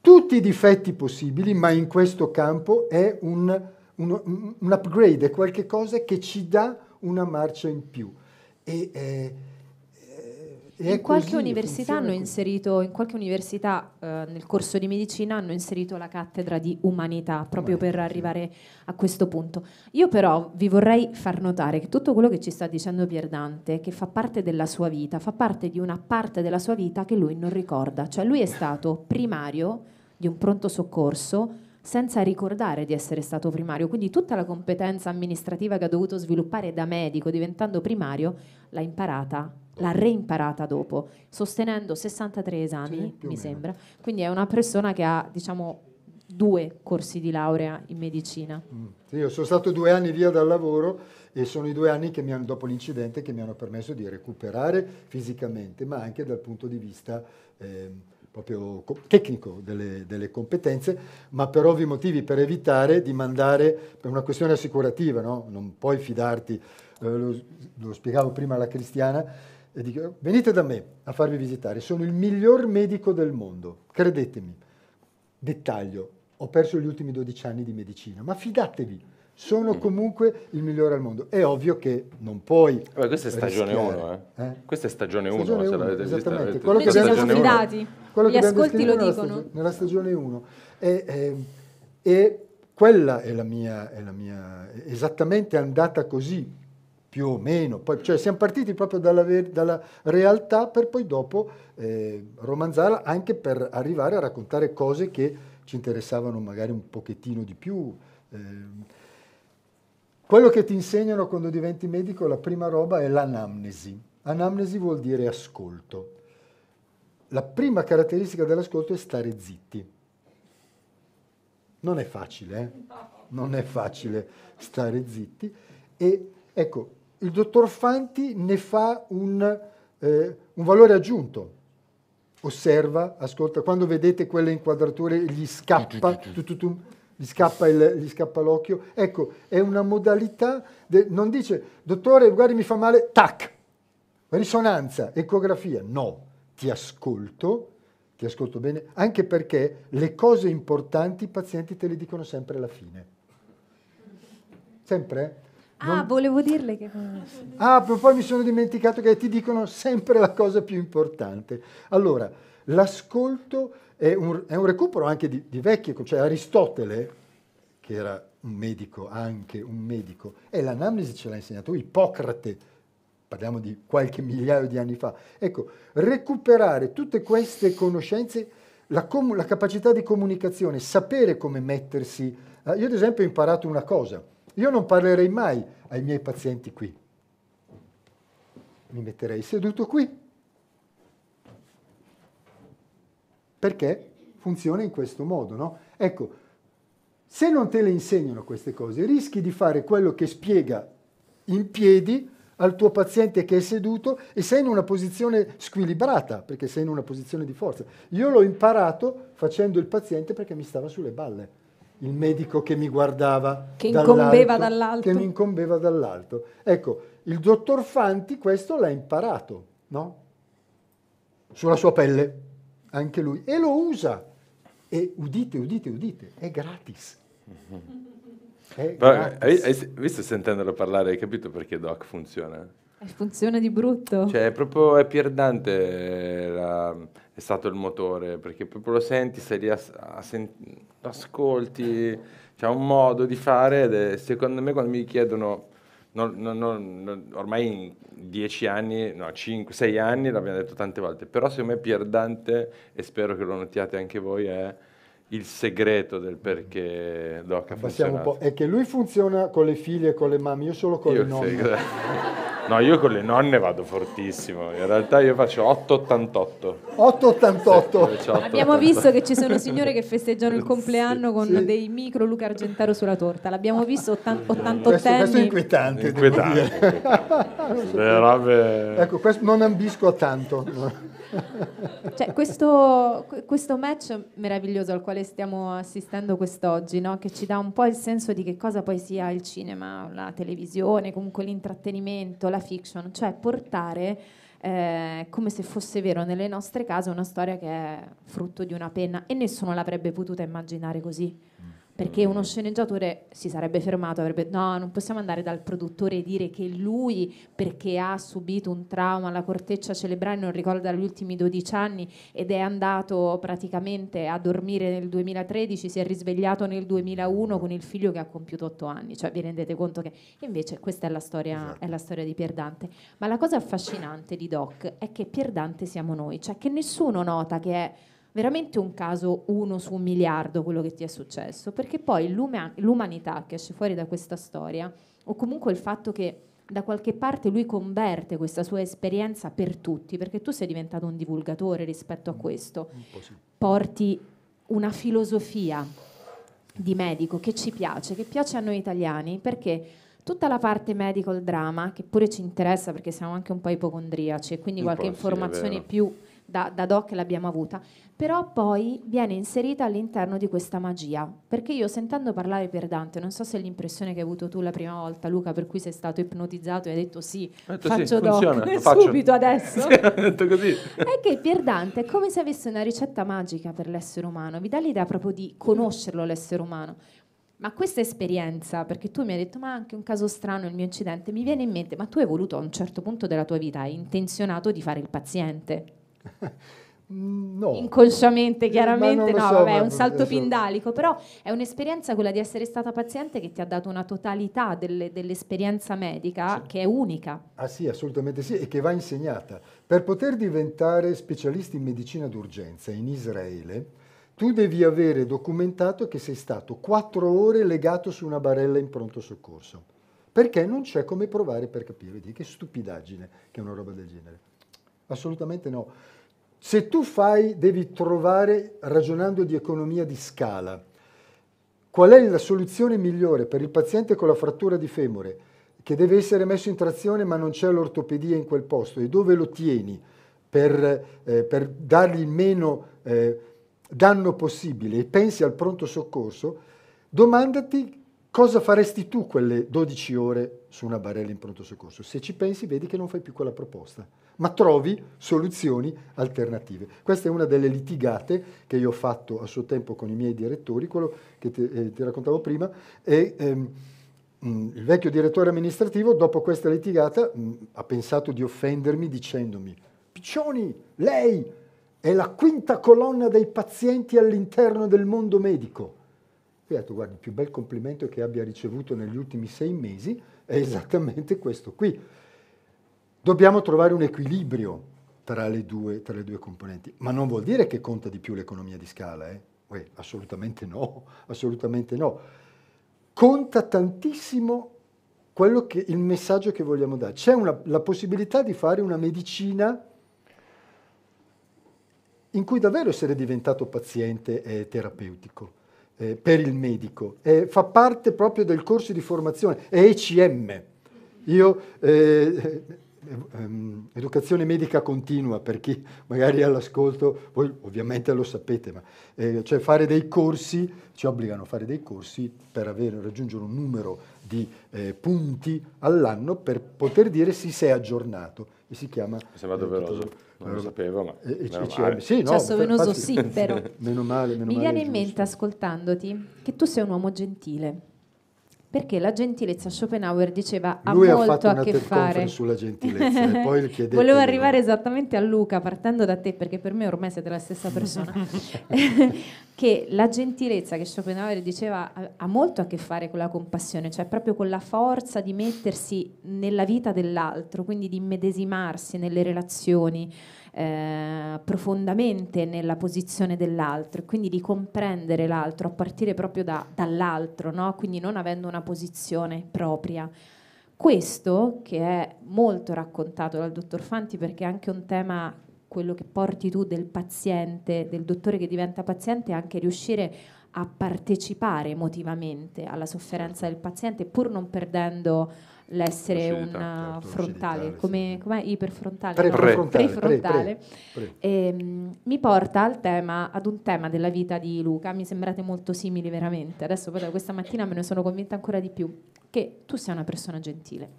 Tutti i difetti possibili, ma in questo campo è un, un, un upgrade, è qualcosa che ci dà una marcia in più. E, eh, in qualche università hanno inserito, in qualche università eh, nel corso di medicina hanno inserito la cattedra di umanità proprio Beh, per sì. arrivare a questo punto. Io però vi vorrei far notare che tutto quello che ci sta dicendo Pier Dante che fa parte della sua vita, fa parte di una parte della sua vita che lui non ricorda. Cioè lui è stato primario di un pronto soccorso senza ricordare di essere stato primario. Quindi tutta la competenza amministrativa che ha dovuto sviluppare da medico diventando primario l'ha imparata, l'ha reimparata dopo, sostenendo 63 esami, sì, mi sembra. Quindi è una persona che ha, diciamo, due corsi di laurea in medicina. Mm. Sì, io sono stato due anni via dal lavoro e sono i due anni hanno, dopo l'incidente che mi hanno permesso di recuperare fisicamente, ma anche dal punto di vista... Eh, proprio tecnico delle, delle, competenze, ma per ovvi motivi, per evitare di mandare, per una questione assicurativa, no? non puoi fidarti, eh, lo, lo, spiegavo prima alla Cristiana, e dico, venite da me a farvi visitare, sono il miglior medico del mondo, credetemi. Dettaglio, ho perso gli ultimi 12 anni di medicina, ma fidatevi, sono mm. comunque il migliore al mondo. È ovvio che non puoi. Beh, questa è stagione 1, eh. eh? Questa è stagione 1, se l'avete esattamente. Vista, quello che abbiamo sfidati. Quello Gli ascolti lo dicono. nella stagione 1. E, e, e, quella è la, mia, è la mia. esattamente andata così, più o meno. Poi, cioè, siamo partiti proprio dalla, dalla realtà per poi dopo eh, romanzarla anche per arrivare a raccontare cose che ci interessavano magari un pochettino di più. Eh, quello che ti insegnano quando diventi medico, la prima roba è l'anamnesi. Anamnesi vuol dire ascolto. La prima caratteristica dell'ascolto è stare zitti. Non è facile, eh? Non è facile stare zitti. E ecco, il dottor Fanti ne fa un, eh, un valore aggiunto. Osserva, ascolta, quando vedete quelle inquadrature gli scappa, tututum, gli scappa, il, gli scappa l'occhio. Ecco, è una modalità, de, non dice dottore guardi mi fa male, tac, risonanza, ecografia, no, ti ascolto, ti ascolto bene, anche perché le cose importanti i pazienti te le dicono sempre alla fine. Sempre? Eh? Ah, non... Ah, volevo dirle che... Ah, poi mi sono dimenticato che ti dicono sempre la cosa più importante. Allora, l'ascolto è un, è un, recupero anche di, di vecchie, cioè Aristotele, che era un medico, anche un medico, e l'anamnesi ce l'ha insegnato Ippocrate, parliamo di qualche migliaio di anni fa. Ecco, recuperare tutte queste conoscenze, la, com- la capacità di comunicazione, sapere come mettersi. Eh, io ad esempio ho imparato una cosa, io non parlerei mai ai miei pazienti qui, mi metterei seduto qui perché funziona in questo modo, no? Ecco, se non te le insegnano queste cose, rischi di fare quello che spiega in piedi al tuo paziente che è seduto e sei in una posizione squilibrata, perché sei in una posizione di forza. Io l'ho imparato facendo il paziente perché mi stava sulle balle. Il medico che mi guardava, che dall'alto, incombeva dall'alto. Che mi incombeva dall'alto. Ecco, il dottor Fanti questo l'ha imparato, no? Sulla sua pelle anche lui, e lo usa. E udite, udite, udite, è gratis. È eh, gratis. Hai, hai visto sentendolo parlare, hai capito perché Doc funziona? Eh, funziona di brutto. Cioè, è proprio è Pierdante eh, la, è stato il motore, perché proprio lo senti, sei lì, a, a sent, ascolti, c'è un modo di fare ed è, secondo me quando mi chiedono non, non, non, ormai in dieci anni, no, cinque, sei anni l'abbiamo detto tante volte, però secondo me Pier Dante, e spero che lo notiate anche voi, è il segreto del perché Doc ha funzionato. È che lui funziona con le figlie e con le mamme, io solo con io il nonno. No, io con le nonne vado fortissimo. In realtà io faccio 888. 888. Sì, faccio 888. Abbiamo visto che ci sono signore che festeggiano il compleanno sì, con sì. dei micro Luca Argentaro sulla torta. L'abbiamo visto 88 questo, questo è inquietante. inquietante. Dire. Le robe... Ecco, questo non ambisco tanto. Cioè, questo, questo, match meraviglioso al quale stiamo assistendo quest'oggi, no? che ci dà un po' il senso di che cosa poi sia il cinema, la televisione, comunque l'intrattenimento, la fiction, cioè portare eh, come se fosse vero nelle nostre case una storia che è frutto di una penna e nessuno l'avrebbe potuta immaginare così. Mm perché mm. uno sceneggiatore si sarebbe fermato, avrebbe no, non possiamo andare dal produttore e dire che lui, perché ha subito un trauma alla corteccia cerebrale, non ricorda gli ultimi 12 anni ed è andato praticamente a dormire nel 2013, si è risvegliato nel 2001 con il figlio che ha compiuto 8 anni, cioè vi rendete conto che invece questa è la storia, esatto. è la storia di Pierdante. Ma la cosa affascinante di Doc è che Pierdante siamo noi, cioè che nessuno nota che è veramente un caso uno su un miliardo quello che ti è successo, perché poi l'umanità che esce fuori da questa storia, o comunque il fatto che da qualche parte lui converte questa sua esperienza per tutti, perché tu sei diventato un divulgatore rispetto a mm. questo, un porti una filosofia di medico che ci piace, che piace a noi italiani, perché tutta la parte medical drama, che pure ci interessa perché siamo anche un po' ipocondriaci e quindi qualche informazione più da, da doc l'abbiamo avuta, però poi viene inserita all'interno di questa magia, perché io sentendo parlare per Dante, non so se è l'impressione che hai avuto tu la prima volta Luca, per cui sei stato ipnotizzato e hai detto sì, detto faccio sì, doc funziona, faccio. subito adesso, sì, è che per Dante è come se avesse una ricetta magica per l'essere umano, vi dà l'idea proprio di conoscerlo l'essere umano, ma questa esperienza, perché tu mi hai detto, ma anche un caso strano, il mio incidente, mi viene in mente, ma tu hai voluto a un certo punto della tua vita, hai intenzionato di fare il paziente. No. Inconsciamente, eh, chiaramente, no, so, vabbè, è un salto pindalico, esatto. però è un'esperienza quella di essere stata paziente che ti ha dato una totalità delle, dell'esperienza medica sì. che è unica. Ah sì, assolutamente sì, e che va insegnata. Per poter diventare specialista in medicina d'urgenza in Israele, tu devi avere documentato che sei stato quattro ore legato su una barella in pronto soccorso. Perché non c'è come provare per capire, di che stupidaggine che è una roba del genere assolutamente no. Se tu fai, devi trovare, ragionando di economia di scala, qual è la soluzione migliore per il paziente con la frattura di femore, che deve essere messo in trazione ma non c'è l'ortopedia in quel posto, e dove lo tieni per, eh, per dargli il meno eh, danno possibile, e pensi al pronto soccorso, domandati cosa faresti tu quelle 12 ore su una barella in pronto soccorso? Se ci pensi, vedi che non fai più quella proposta ma trovi soluzioni alternative. Questa è una delle litigate che io ho fatto a suo tempo con i miei direttori, quello che te, eh, ti raccontavo prima, e ehm, mm, il vecchio direttore amministrativo, dopo questa litigata, mh, mm, ha pensato di offendermi dicendomi, Piccioni, lei è la quinta colonna dei pazienti all'interno del mondo medico. E ho detto, guardi, il più bel complimento che abbia ricevuto negli ultimi sei mesi è esattamente questo qui Dobbiamo trovare un equilibrio tra le, due, tra le due componenti, ma non vuol dire che conta di più l'economia di scala, eh? Uè, assolutamente no, assolutamente no. Conta tantissimo che, il messaggio che vogliamo dare. C'è una, la possibilità di fare una medicina in cui davvero essere diventato paziente è terapeutico eh, per il medico, eh, fa parte proprio del corso di formazione, è ECM. Io eh, Ehm, educazione medica continua per chi magari all'ascolto, voi ovviamente lo sapete, ma eh, cioè fare dei corsi, ci obbligano a fare dei corsi per avere, raggiungere un numero di eh, punti all'anno per poter dire si sei aggiornato e si chiama... Mi sembra eh, doveroso, eh, non lo eh, sapevo, ma... Eh, meno male. Sì, no, Cesso cioè, venoso sì, però... meno male, meno Mi viene in mente ascoltandoti che tu sei un uomo gentile perché la gentilezza Schopenhauer diceva ha Lui molto ha a che fare sulla gentilezza e poi chiedete volevo arrivare esattamente a Luca partendo da te perché per me ormai siete la stessa persona che la gentilezza che Schopenhauer diceva ha molto a che fare con la compassione cioè proprio con la forza di mettersi nella vita dell'altro quindi di immedesimarsi nelle relazioni eh, profondamente nella posizione dell'altro, quindi di comprendere l'altro a partire proprio da, dall'altro, no? quindi non avendo una posizione propria. Questo, che è molto raccontato dal dottor Fanti perché è anche un tema quello che porti tu del paziente, del dottore che diventa paziente, è anche riuscire a partecipare emotivamente alla sofferenza del paziente, pur non perdendo l'essere un certo, frontale, come sì. iperfrontale, pre-pre, prefrontale, pre, pre, pre. Ehm, mi porta al tema, ad un tema della vita di Luca, mi sembrate molto simili veramente, adesso poi questa mattina me ne sono convinta ancora di più, che tu sei una persona gentile.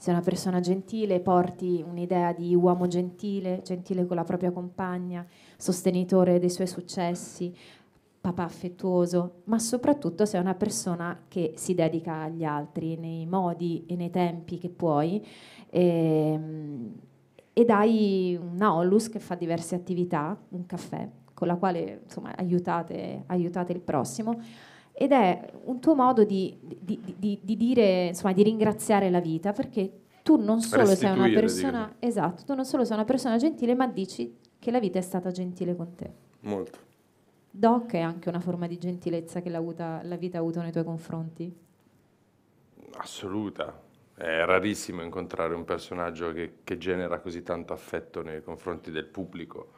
Sei una persona gentile, porti un'idea di uomo gentile, gentile con la propria compagna, sostenitore dei suoi successi, papà affettuoso, ma soprattutto sei una persona che si dedica agli altri nei modi e nei tempi che puoi. E, ehm, ed hai una Ollus che fa diverse attività, un caffè, con la quale insomma, aiutate, aiutate il prossimo. Ed è un tuo modo di, di, di, di dire, insomma, di ringraziare la vita, perché tu non solo sei una persona, diciamo. esatto, tu non solo sei una persona gentile, ma dici che la vita è stata gentile con te. Molto. Doc è anche una forma di gentilezza che la, vita, ha avuto nei tuoi confronti? Assoluta. È rarissimo incontrare un personaggio che, che genera così tanto affetto nei confronti del pubblico.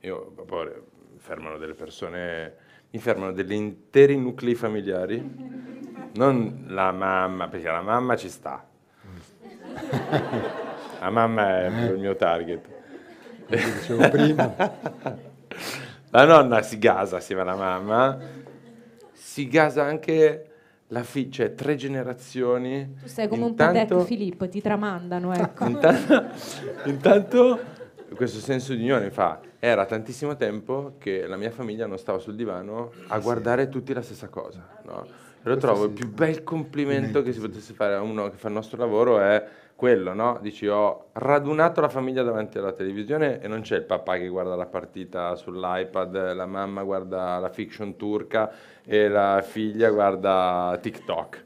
Io, mi fermano delle persone, mi fermano degli interi nuclei familiari, non la mamma, perché la mamma ci sta. la mamma è il mio target. Come dicevo prima. La nonna si gasa assieme alla mamma, si gasa anche la figlia, cioè tre generazioni. Tu sei come intanto, un Patek Filippo, ti tramandano, ecco. intanto, intanto questo senso di unione fa, era tantissimo tempo che la mia famiglia non stava sul divano a guardare tutti la stessa cosa, no? Lo trovo il più bel complimento che si potesse fare a uno che fa il nostro lavoro è quello, no? Dici ho radunato la famiglia davanti alla televisione e non c'è il papà che guarda la partita sull'iPad, la mamma guarda la fiction turca e la figlia guarda TikTok.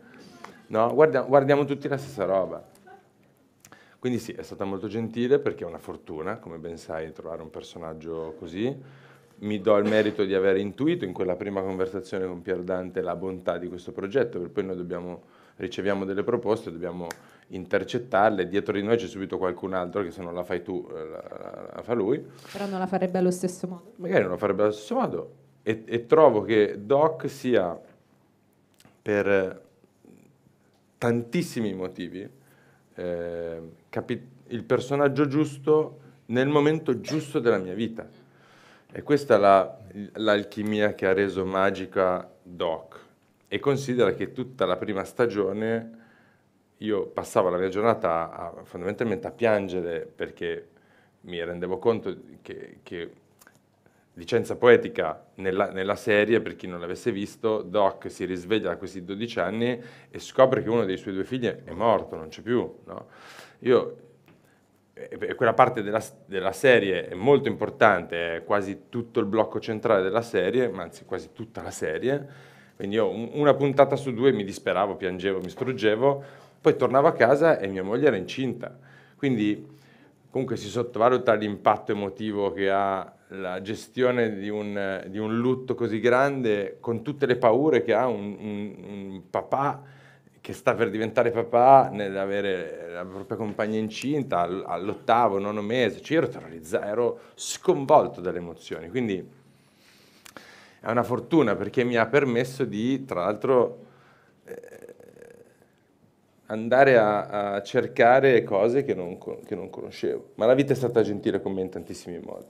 No? Guardiamo, guardiamo tutti la stessa roba. Quindi sì, è stata molto gentile perché è una fortuna, come ben sai, trovare un personaggio così. Mi do il merito di aver intuito in quella prima conversazione con Pier Dante la bontà di questo progetto, per poi noi dobbiamo, riceviamo delle proposte, dobbiamo intercettarle, dietro di noi c'è subito qualcun altro che se non la fai tu eh, la, la fa lui. Però non la farebbe allo stesso modo. Magari non la farebbe allo stesso modo e, e trovo che Doc sia per tantissimi motivi eh, capi- il personaggio giusto nel momento giusto della mia vita. E questa è la, l'alchimia che ha reso magica Doc. E considera che tutta la prima stagione io passavo la mia giornata a, fondamentalmente a piangere perché mi rendevo conto che, che licenza poetica nella, nella, serie, per chi non l'avesse visto, Doc si risveglia da questi 12 anni e scopre che uno dei suoi due figli è morto, non c'è più. No? Io, e quella parte della, della, serie è molto importante, è quasi tutto il blocco centrale della serie, ma anzi quasi tutta la serie, quindi io una puntata su due mi disperavo, piangevo, mi struggevo, poi tornavo a casa e mia moglie era incinta. Quindi comunque si sottovaluta l'impatto emotivo che ha la gestione di un, di un lutto così grande con tutte le paure che ha un, un, un papà che sta per diventare papà nell'avere la propria compagna incinta all'ottavo, nono mese, cioè ero terrorizzato, ero sconvolto dalle emozioni, quindi è una fortuna perché mi ha permesso di, tra l'altro, eh, andare a, a cercare cose che non, che non, conoscevo. Ma la vita è stata gentile con me in tantissimi modi.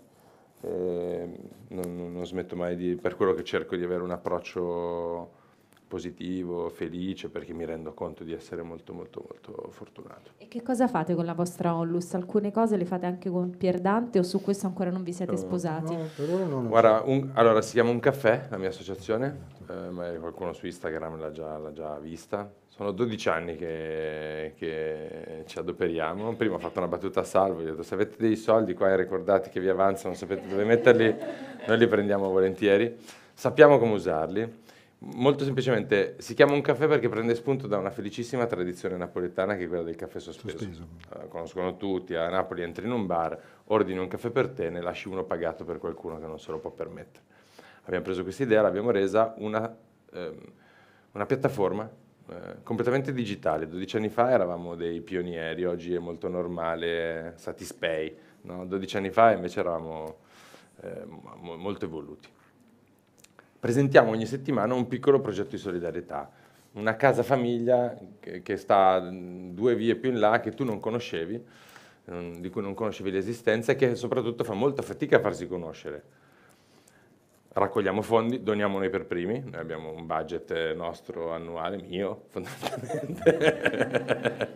Eh, non, non, smetto mai di, per quello che cerco di avere un approccio positivo, felice, perché mi rendo conto di essere molto molto molto fortunato. E che cosa fate con la vostra Onlus? Alcune cose le fate anche con Pier Dante o su questo ancora non vi siete sposati? No, per non Guarda, un, allora si chiama Un Caffè, la mia associazione, eh, ma qualcuno su Instagram l'ha già, l'ha già vista, sono 12 anni che, che, ci adoperiamo. Prima ho fatto una battuta a salvo, gli ho detto se avete dei soldi qua e ricordati che vi avanzano, non sapete dove metterli, noi li prendiamo volentieri. Sappiamo come usarli. Molto semplicemente si chiama un caffè perché prende spunto da una felicissima tradizione napoletana che è quella del caffè sospeso. sospeso. La eh, conoscono tutti, a Napoli entri in un bar, ordini un caffè per te, ne lasci uno pagato per qualcuno che non se lo può permettere. Abbiamo preso questa idea, l'abbiamo resa una, ehm, una piattaforma eh, completamente digitale. 12 anni fa eravamo dei pionieri, oggi è molto normale Satispay. No? 12 anni fa invece eravamo eh, molto evoluti. Presentiamo ogni settimana un piccolo progetto di solidarietà, una casa famiglia che, che sta mm, due vie più in là che tu non conoscevi, mm, di cui non conoscevi l'esistenza e che soprattutto fa molta fatica a farsi conoscere raccogliamo fondi, doniamo noi per primi, noi abbiamo un budget eh, nostro annuale, mio fondamentalmente.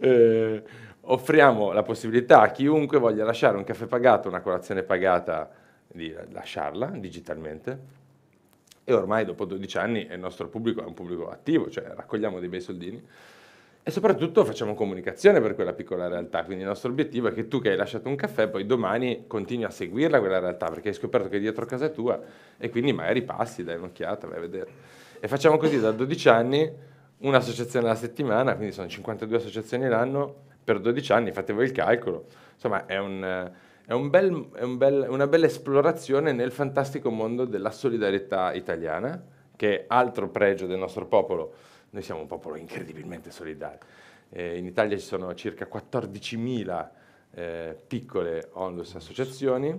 eh, offriamo la possibilità a chiunque voglia lasciare un caffè pagato, una colazione pagata, di lasciarla digitalmente. E ormai dopo 12 anni il nostro pubblico è un pubblico attivo, cioè raccogliamo dei bei soldini. E soprattutto facciamo comunicazione per quella piccola realtà, quindi il nostro obiettivo è che tu che hai lasciato un caffè poi domani continui a seguirla quella realtà perché hai scoperto che è dietro casa tua e quindi magari passi, dai un'occhiata, vai a vedere. E facciamo così da 12 anni, un'associazione alla settimana, quindi sono 52 associazioni l'anno per 12 anni, fate voi il calcolo. Insomma è, un, è, un bel, è un bel, una bella esplorazione nel fantastico mondo della solidarietà italiana, che è altro pregio del nostro popolo noi siamo un popolo incredibilmente solidale. Eh, in Italia ci sono circa 14.000 eh, piccole onlus associazioni.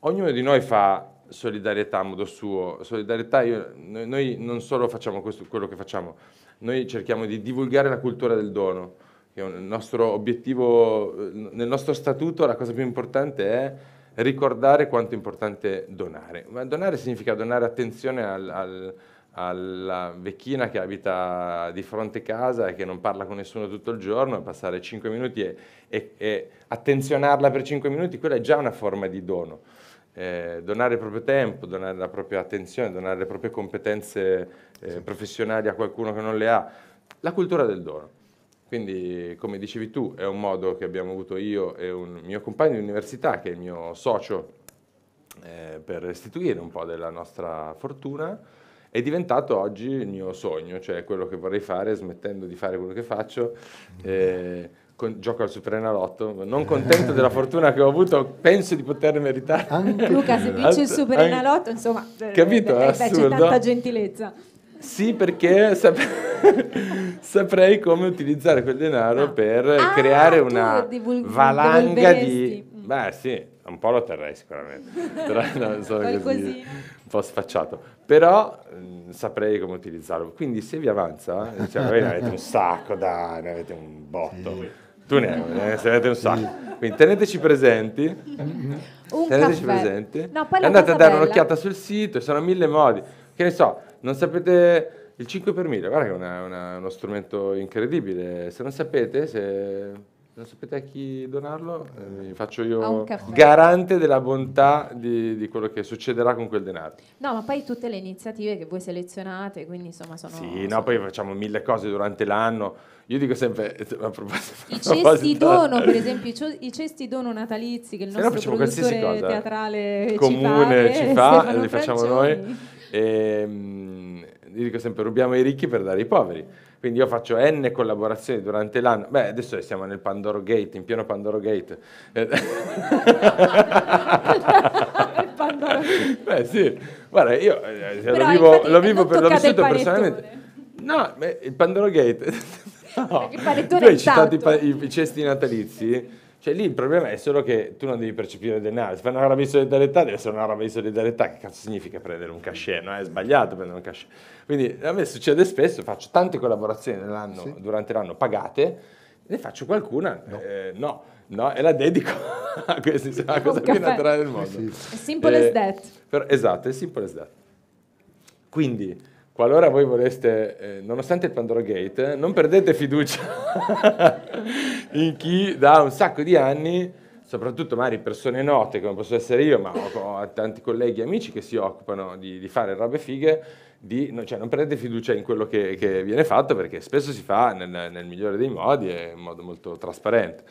Ognuno di noi fa solidarietà a modo suo. Solidarietà, io, noi, noi, non solo facciamo questo, quello che facciamo, noi cerchiamo di divulgare la cultura del dono, che è un nostro obiettivo, eh, nel nostro statuto la cosa più importante è ricordare quanto è importante donare. Ma donare significa donare attenzione al, al alla vecchina che abita di fronte casa e che non parla con nessuno tutto il giorno, passare 5 minuti e, e, e, attenzionarla per 5 minuti, quella è già una forma di dono. Eh, donare il proprio tempo, donare la propria attenzione, donare le proprie competenze eh, professionali a qualcuno che non le ha, la cultura del dono. Quindi, come dicevi tu, è un modo che abbiamo avuto io e un mio compagno di università, che è il mio socio, eh, per restituire un po' della nostra fortuna è diventato oggi il mio sogno, cioè quello che vorrei fare smettendo di fare quello che faccio. Eh, con, gioco al Superenalotto, non contento della fortuna che ho avuto, penso di poter meritare. Anche Luca, se vince il Superenalotto, insomma, eh, capito, eh, beh, c'è tanta gentilezza. Sì, perché sap- saprei come utilizzare quel denaro ah. per ah, creare una divul- valanga di... Beh sì, un po' lo terrei sicuramente. Però non so così po' sfacciato, però mh, mm, saprei come utilizzarlo. Quindi se vi avanza, diciamo, eh, cioè, voi ne avete un sacco, dai, ne avete un botto. Sì. Tu ne, eh, ne avete un sacco. Sì. Quindi teneteci presenti. Un teneteci caffè. presenti. No, andate a dare bella. un'occhiata sul sito, ci sono mille modi. Che ne so, non sapete... Il 5 per 1000, guarda che è una, una, uno strumento incredibile. Se non sapete, se non sapete a chi donarlo? Eh, faccio io garante della bontà di, di, quello che succederà con quel denaro. No, ma poi tutte le iniziative che voi selezionate, quindi insomma sono... Sì, sono... no, poi facciamo mille cose durante l'anno. Io dico sempre... A proposito, I cesti dono, per esempio, i cioè, cesti dono natalizi che il nostro no, produttore teatrale comune ci fa, ci eh, fa li facciamo noi. E, ehm, io dico sempre rubiamo i ricchi per dare ai poveri. Quindi io faccio N collaborazioni durante l'anno. Beh, adesso siamo nel Pandoro Gate, in pieno Pandoro Gate. Il Pandoro. Beh, sì. Guarda, io eh, lo vivo, lo vivo per, l'ho vissuto personalmente. No, il Pandoro Gate. No. Tu hai citato i, i cesti natalizi cioè lì il problema è solo che tu non devi percepire denaro, se fai una rabbia di solidarietà deve essere una rabbia di solidarietà, che cazzo significa prendere un cachet, no? È sbagliato prendere un cachet. Quindi a me succede spesso, faccio tante collaborazioni sì. durante l'anno pagate, ne faccio qualcuna, no, eh, no, no, e la dedico a questa è la cosa più naturale del mondo. Sì. Simple eh, as that. Però, esatto, è simple as that. Quindi, qualora voi voleste, eh, nonostante il Pandora Gate, non perdete fiducia in chi da un sacco di anni, soprattutto magari persone note come posso essere io, ma ho tanti colleghi e amici che si occupano di, di fare robe fighe, di, cioè, non prendete fiducia in quello che, che, viene fatto perché spesso si fa nel, nel migliore dei modi e in modo molto trasparente.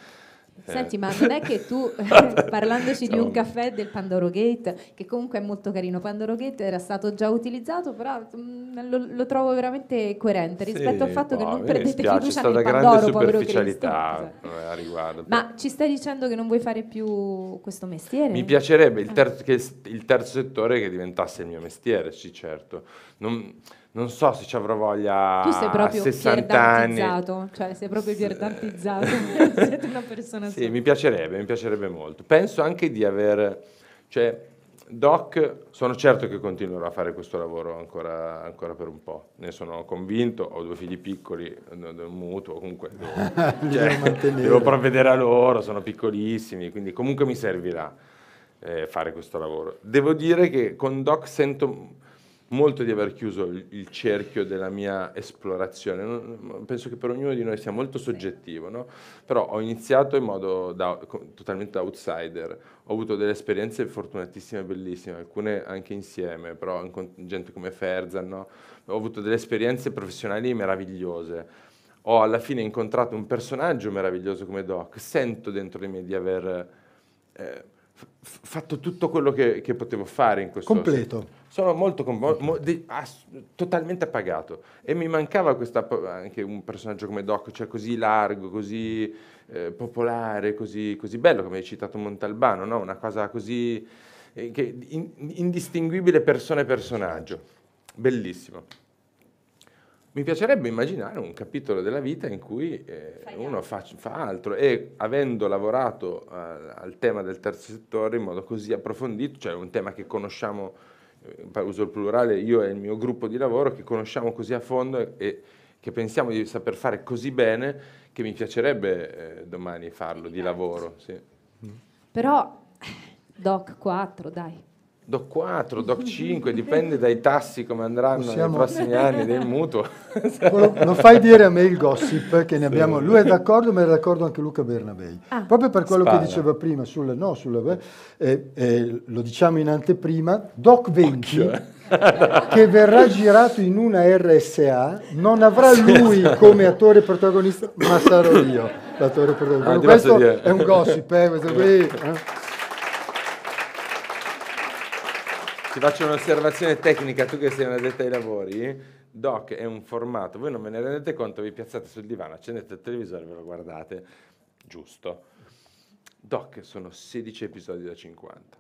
Eh. Senti, ma non è che tu, parlandoci di un caffè del Pandoro Gate, che comunque è molto carino, Pandoro Gate era stato già utilizzato, però mh, mm, lo, lo, trovo veramente coerente rispetto sì, al fatto boh, che non perdete dispiace, fiducia nel Pandoro, grande superficialità eh, a riguardo. Ma ci stai dicendo che non vuoi fare più questo mestiere? Mi piacerebbe il terzo, che il terzo settore che diventasse il mio mestiere, sì certo. Non, non so se ci avrò voglia tu sei proprio 60 anni. cioè sei proprio vierdantizzato, siete una persona Sì, sola. mi piacerebbe, mi piacerebbe molto. Penso anche di aver, cioè, Doc, sono certo che continuerò a fare questo lavoro ancora, ancora, per un po', ne sono convinto, ho due figli piccoli, un mutuo, comunque devo, cioè, devo provvedere a loro, sono piccolissimi, quindi comunque mi servirà eh, fare questo lavoro. Devo dire che con Doc sento molto di aver chiuso il, cerchio della mia esplorazione. penso che per ognuno di noi sia molto soggettivo, no? però ho iniziato in modo da, totalmente outsider. Ho avuto delle esperienze fortunatissime, bellissime, alcune anche insieme, però con gente come Ferzan. No? Ho avuto delle esperienze professionali meravigliose. Ho alla fine incontrato un personaggio meraviglioso come Doc. Sento dentro di me di aver... Eh, fatto tutto quello che, che, potevo fare in questo completo senso. sono molto mo, mo, di, ass, totalmente appagato e mi mancava questa, anche un personaggio come Doc cioè così largo così eh, popolare così, così, bello come hai citato Montalbano no? una cosa così eh, che, in, indistinguibile persona e personaggio bellissimo mi piacerebbe immaginare un capitolo della vita in cui eh, uno fa, fa, altro e avendo lavorato eh, al tema del terzo settore in modo così approfondito, cioè un tema che conosciamo, eh, uso il plurale, io e il mio gruppo di lavoro, che conosciamo così a fondo e, e che pensiamo di saper fare così bene, che mi piacerebbe eh, domani farlo di lavoro. Sì. Però, Doc 4, dai. Doc 4, Doc 5, dipende dai tassi come andranno Possiamo... nei prossimi anni del mutuo. Lo fai dire a me il gossip che ne abbiamo. Lui è d'accordo, ma è d'accordo anche Luca Bernabei. Ah. Proprio per quello Spara. che diceva prima sul no, sul, eh, eh, eh lo diciamo in anteprima, Doc 20 Occhio. Eh. che verrà girato in una RSA, non avrà lui come attore protagonista, ma sarò io l'attore ah, protagonista. Ah, questo è un gossip, eh, questo qui. Eh. Ti faccio un'osservazione tecnica, tu che sei una detta ai lavori. Doc è un formato, voi non ve ne rendete conto, vi piazzate sul divano, accendete il televisore e ve lo guardate. Giusto. Doc sono 16 episodi da 50.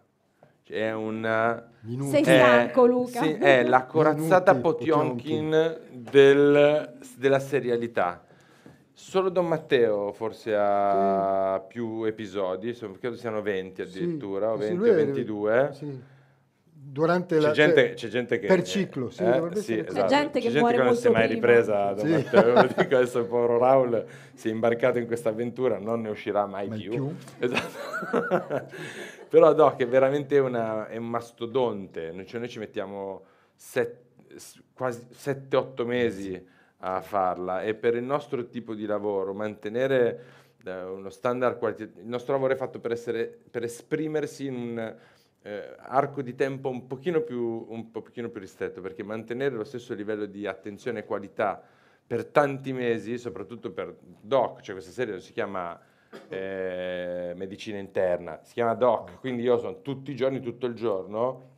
è un... Minuti. Sei stanco, Luca. Sì, è la corazzata Minuti, Potionkin del, della serialità. Solo Don Matteo forse ha sì. più episodi, credo siano 20 addirittura, sì. o 20 o 22. Sì durante c'è la gente, cioè, c'è gente che per ciclo sì, eh, sì esatto. c'è gente che c'è muore gente che non si è mai prima. ripresa sì. dico adesso povero Raul si è imbarcato in questa avventura non ne uscirà mai, mai più, più. Esatto. però Doc è veramente una, è un mastodonte noi, cioè, noi ci mettiamo set, quasi 7-8 mesi a farla e per il nostro tipo di lavoro mantenere eh, uno standard qualitativo. Il nostro lavoro è fatto per, essere, per esprimersi in un eh, arco di tempo un pochino, più, un pochino più ristretto, perché mantenere lo stesso livello di attenzione e qualità per tanti mesi, soprattutto per Doc, cioè questa serie non si chiama eh, medicina interna, si chiama doc, quindi io sono tutti i giorni, tutto il giorno,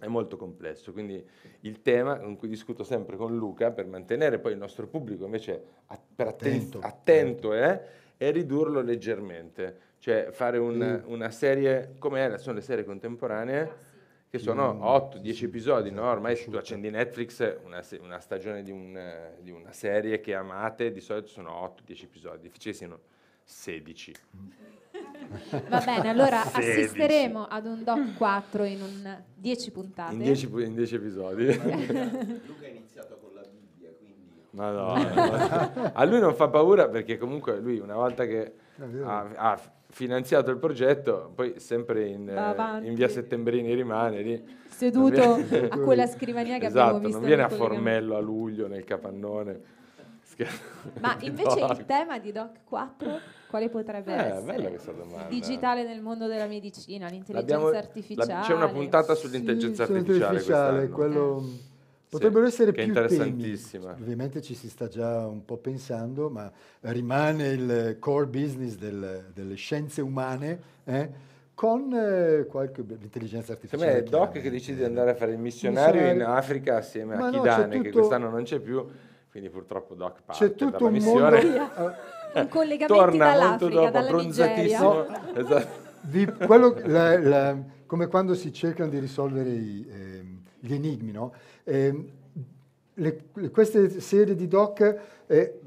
è molto complesso, quindi il tema con cui discuto sempre con Luca per mantenere poi il nostro pubblico invece att- attento, attento, attento, attento. Eh, e ridurlo leggermente, cioè fare un, mm. una serie, come sono le serie contemporanee, ah, che sono 8-10 mm. episodi, no? Esatto, ormai se tu accendi Netflix una, una stagione di, un, di, una serie che amate, di solito sono 8-10 episodi, difficilissimo 16. Va bene, allora 16. assisteremo ad un DOC 4 in 10 puntate. In 10, episodi. Luca ha iniziato con No, no, A lui non fa paura perché comunque lui una volta che ha, ha finanziato il progetto, poi sempre in, in via Settembrini rimane lì. Seduto viene... a quella scrivania che esatto, abbiamo visto. non viene a Formello a luglio nel capannone. Ma invece Doc. il tema di Doc 4 quale potrebbe eh, essere? Digitale nel mondo della medicina, l'intelligenza L'abbiamo, artificiale. La, c'è una puntata sull'intelligenza sì, artificiale. Quello... Eh potrebbero essere che più interessantissima. Temi. Ovviamente ci si sta già un po' pensando, ma rimane il core business del, delle scienze umane. Eh? con eh, qualche intelligenza artificiale. Sì, è Doc che decide di andare a fare il missionario, missionario. in Africa assieme ma a Kidane, no, che quest'anno non c'è più, quindi purtroppo Doc parte c'è tutto un missione. Mondo... un collegamento Torna dall'Africa, molto dopo, bronzatissimo. Esatto. Di quello, la, la, come quando si cercano di risolvere i, eh, gli enigmi, no? Eh, le, queste serie di doc eh,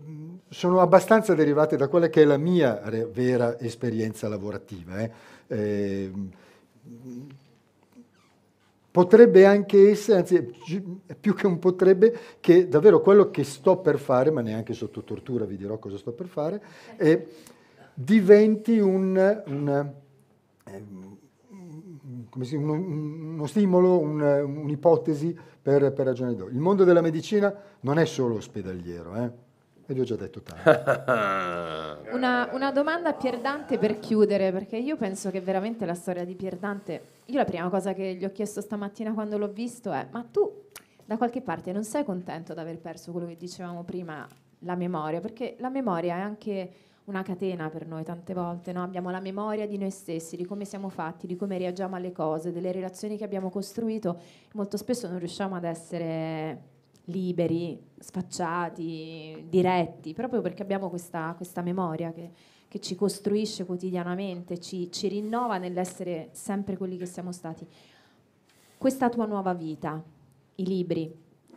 sono abbastanza derivate da quella che è la mia re, vera esperienza lavorativa. Eh. Eh, potrebbe anche essere, anzi più che un potrebbe, che davvero quello che sto per fare, ma neanche sotto tortura vi dirò cosa sto per fare, diventi ehm, un, un uno stimolo, un, un'ipotesi per, per ragioni d'oro. Il mondo della medicina non è solo ospedaliero, eh? e vi ho già detto tanto. una, una, domanda a Pier Dante per chiudere, perché io penso che veramente la storia di Pier Dante, io la prima cosa che gli ho chiesto stamattina quando l'ho visto è, ma tu da qualche parte non sei contento di aver perso quello che dicevamo prima, la memoria, perché la memoria è anche una catena per noi tante volte, no? abbiamo la memoria di noi stessi, di come siamo fatti, di come reagiamo alle cose, delle relazioni che abbiamo costruito, molto spesso non riusciamo ad essere liberi, sfacciati, diretti, proprio perché abbiamo questa, questa memoria che, che, ci costruisce quotidianamente, ci, ci rinnova nell'essere sempre quelli che siamo stati. Questa tua nuova vita, i libri,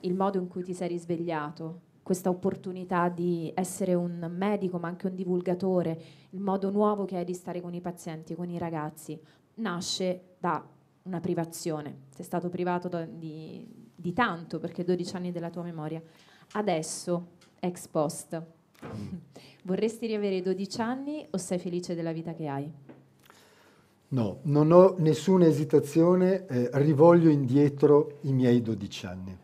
il modo in cui ti sei risvegliato, questa opportunità di essere un medico ma anche un divulgatore, il modo nuovo che hai di stare con i pazienti, con i ragazzi, nasce da una privazione. Sei stato privato di, di tanto perché 12 anni della tua memoria. Adesso, ex post, vorresti riavere i 12 anni o sei felice della vita che hai? No, non ho nessuna esitazione, eh, rivoglio indietro i miei 12 anni.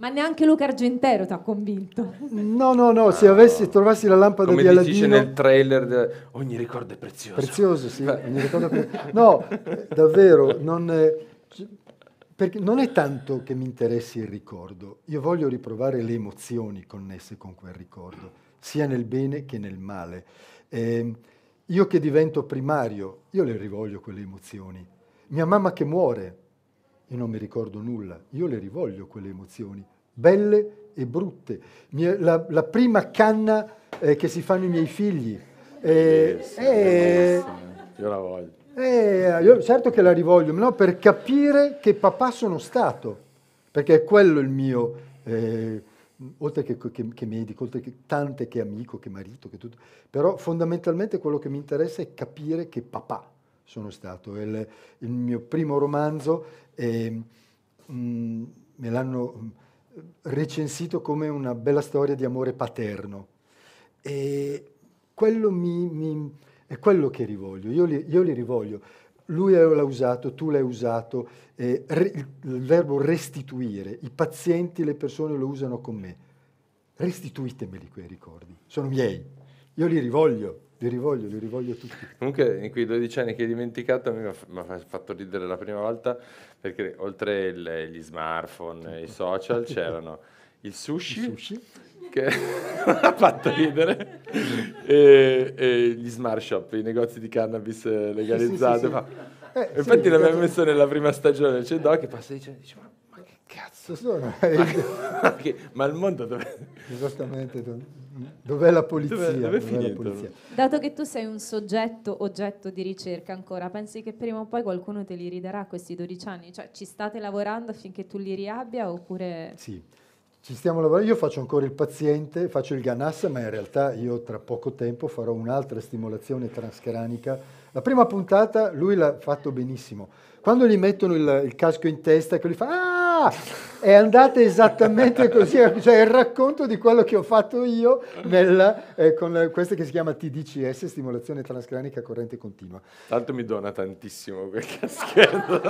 Ma neanche Luca Argentero ti ha convinto. No, no, no, se avessi, trovassi la lampada Come di Aladino... Come dice nel trailer, de... ogni ricordo è prezioso. Prezioso, sì. è pre... No, davvero, non è... Perché non è tanto che mi interessi il ricordo, io voglio riprovare le emozioni connesse con quel ricordo, sia nel bene che nel male. Eh, io che divento primario, io le rivoglio quelle emozioni. Mia mamma che muore, e non mi ricordo nulla, io le rivoglio quelle emozioni, belle e brutte. La, la prima canna eh, che si fanno i miei figli. Eh, bellissima, eh, Io la voglio. Eh, io certo che la rivoglio, ma no, per capire che papà sono stato, perché è quello il mio, eh, oltre che, che, che, medico, oltre che tante che amico, che marito, che tutto, però fondamentalmente quello che mi interessa è capire che papà sono stato. Il, il mio primo romanzo è, mh, mm, me l'hanno mm, recensito come una bella storia di amore paterno e quello mi, mi, è quello che rivoglio, io li, io li rivoglio. Lui l'ha usato, tu l'hai usato, eh, re, il verbo restituire, i pazienti, le persone lo usano con me. Restituitemeli quei ricordi, sono miei, io li rivoglio. Li rivoglio, li rivoglio tutti. Comunque, in quei 12 anni che hai dimenticato, mi ha fatto ridere la prima volta perché oltre il, gli smartphone, sì. i social, c'erano il sushi, il sushi. che ha fatto ridere, e, e, gli smart shop, i negozi di cannabis eh, legalizzati. Sì, sì, ma... eh, infatti, l'abbiamo messo nella prima stagione. C'è Doc che passa e dice: Ma, ma che cazzo sono? ma, ma, ma il mondo dove. Esattamente. Dov'è la polizia? Dov'è, dov'è Dov'è la polizia? Dato che tu sei un soggetto, oggetto di ricerca ancora, pensi che prima o poi qualcuno te li ridarà questi 12 anni? Cioè ci state lavorando affinché tu li riabbia oppure... Sì, ci stiamo lavorando. Io faccio ancora il paziente, faccio il GANAS, ma in realtà io tra poco tempo farò un'altra stimolazione transcranica. La prima puntata lui l'ha fatto benissimo. Quando gli mettono il, il casco in testa, che ecco, lui fa... Ah! è andata esattamente così, cioè il racconto di quello che ho fatto io nella, eh, con questa che si chiama TDCS, stimolazione transcranica corrente continua. Tanto mi dona tantissimo quel caschetto.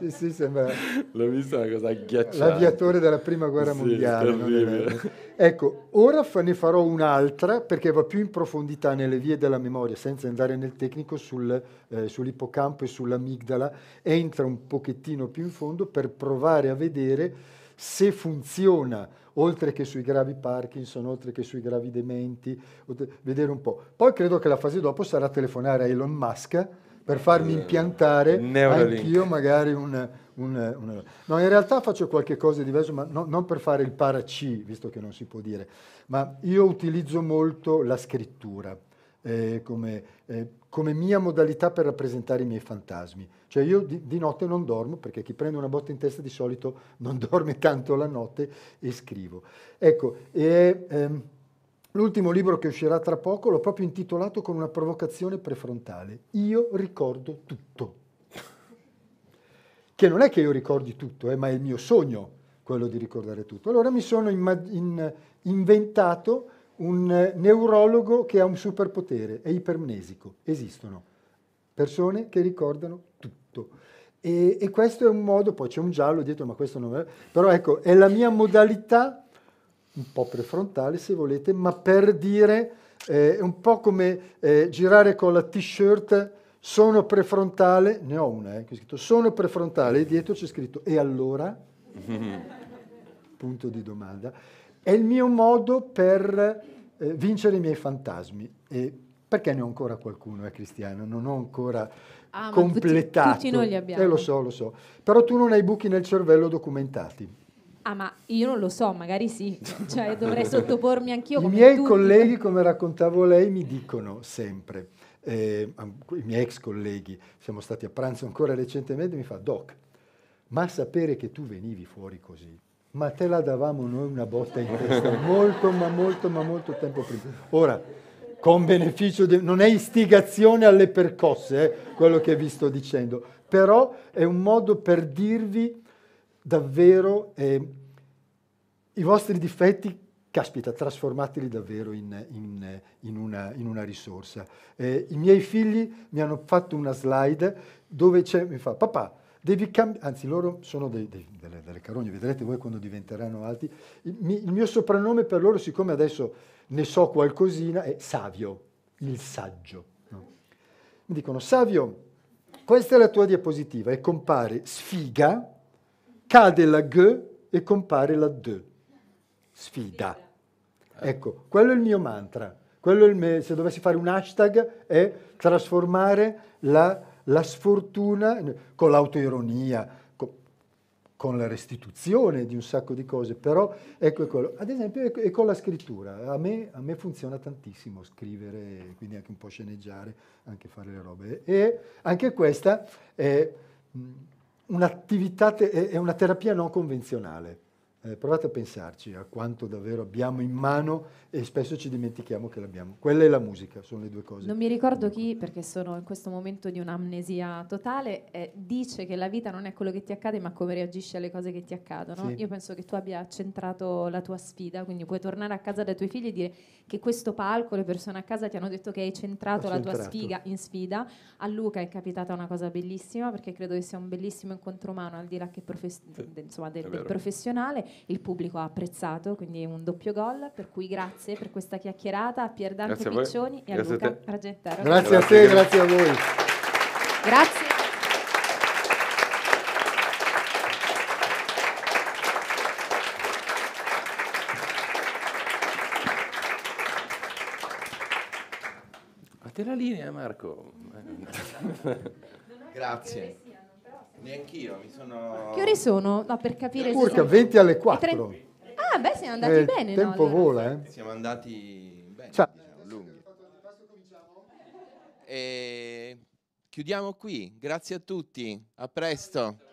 sì, sì, sembra... L'ho visto una cosa agghiacciante. L'aviatore della prima guerra sì, mondiale. Ecco, ora fa, ne farò un'altra perché va più in profondità nelle vie della memoria, senza andare nel tecnico sul, eh, sull'ippocampo e sull'amigdala, entra un pochettino più in fondo per provare a vedere se funziona oltre che sui gravi Parkinson, oltre che sui gravi dementi, vedere un po'. Poi credo che la fase dopo sarà telefonare a Elon Musk per farmi eh, impiantare Neuralink. anch'io magari un, un, un, No, in realtà faccio qualche cosa di diverso, ma no, non per fare il para C, visto che non si può dire, ma io utilizzo molto la scrittura eh, come, eh, come, mia modalità per rappresentare i miei fantasmi. Cioè io di, di, notte non dormo, perché chi prende una botta in testa di solito non dorme tanto la notte e scrivo. Ecco, e, ehm, l'ultimo libro che uscirà tra poco l'ho proprio intitolato con una provocazione prefrontale. Io ricordo tutto. che non è che io ricordi tutto, eh, ma è il mio sogno quello di ricordare tutto. Allora mi sono imma- in, inventato un eh, neurologo che ha un superpotere, è ipermnesico, esistono persone che ricordano tutto. E, e questo è un modo, poi c'è un giallo dietro, ma questo non è... Però ecco, è la mia modalità, un po' prefrontale se volete, ma per dire, eh, è un po' come eh, girare con la t-shirt, sono prefrontale, ne ho una, eh, scritto, sono prefrontale, e dietro c'è scritto, e allora? Punto di domanda. È il mio modo per eh, vincere i miei fantasmi. E perché ne ho ancora qualcuno, eh, Cristiano? Non ho ancora ah, completato. Tutti, tutti noi li abbiamo. Eh, lo so, lo so. Però tu non hai buchi nel cervello documentati. Ah, ma io non lo so, magari sì, cioè dovrei sottopormi anch'io. Come I miei tutti. colleghi, come raccontavo lei, mi dicono sempre, eh, i miei ex colleghi, siamo stati a pranzo ancora recentemente, mi fa, Doc, ma sapere che tu venivi fuori così ma te la davamo noi una botta in testa, molto ma molto ma molto tempo prima. Ora, con beneficio, di, non è istigazione alle percosse, eh, quello che vi sto dicendo, però è un modo per dirvi davvero eh, i vostri difetti, caspita, trasformateli davvero in, in, in, una, in una, risorsa. Eh, I miei figli mi hanno fatto una slide dove c'è, mi fa, papà, devi cambiare, anzi loro sono dei, dei, delle, delle, carogne, vedrete voi quando diventeranno alti, il, mi, il, mio soprannome per loro, siccome adesso ne so qualcosina, è Savio, il saggio. No? Mi dicono, Savio, questa è la tua diapositiva e compare sfiga, cade la G e compare la D, sfida. Ecco, quello è il mio mantra, quello è il me- se dovessi fare un hashtag è trasformare la la sfortuna, con l'autoironia, con, con, la restituzione di un sacco di cose, però ecco quello. Ecco, ad esempio ecco, e con la scrittura, a me, a me, funziona tantissimo scrivere, quindi anche un po' sceneggiare, anche fare le robe. E anche questa è un'attività, è una terapia non convenzionale eh, provate a pensarci a quanto davvero abbiamo in mano e spesso ci dimentichiamo che l'abbiamo. Quella e la musica sono le due cose. Non mi ricordo chi, perché sono in questo momento di un'amnesia totale, eh, dice che la vita non è quello che ti accade ma come reagisci alle cose che ti accadono. Sì. Io penso che tu abbia centrato la tua sfida, quindi puoi tornare a casa dai tuoi figli e dire che questo palco, le persone a casa ti hanno detto che hai centrato Ho la centrato. tua sfiga in sfida. A Luca è capitata una cosa bellissima perché credo che sia un bellissimo incontro umano al di là che profe- sì, insomma, del, del professionale il pubblico ha apprezzato, quindi un doppio gol, per cui grazie per questa chiacchierata a Pier Dante Piccioni e grazie a Luca a Grazie, grazie a te, grazie a voi. Grazie. la linea Marco. Grazie. Neanch'io, mi sono... Che ore sono? No, per capire... Urca, sono... 20 alle 4. Tre... Ah, beh, siamo andati eh, bene. Il tempo no, vola, eh. Siamo andati bene, Ciao. diciamo, E... Eh, chiudiamo qui, grazie a tutti, a presto.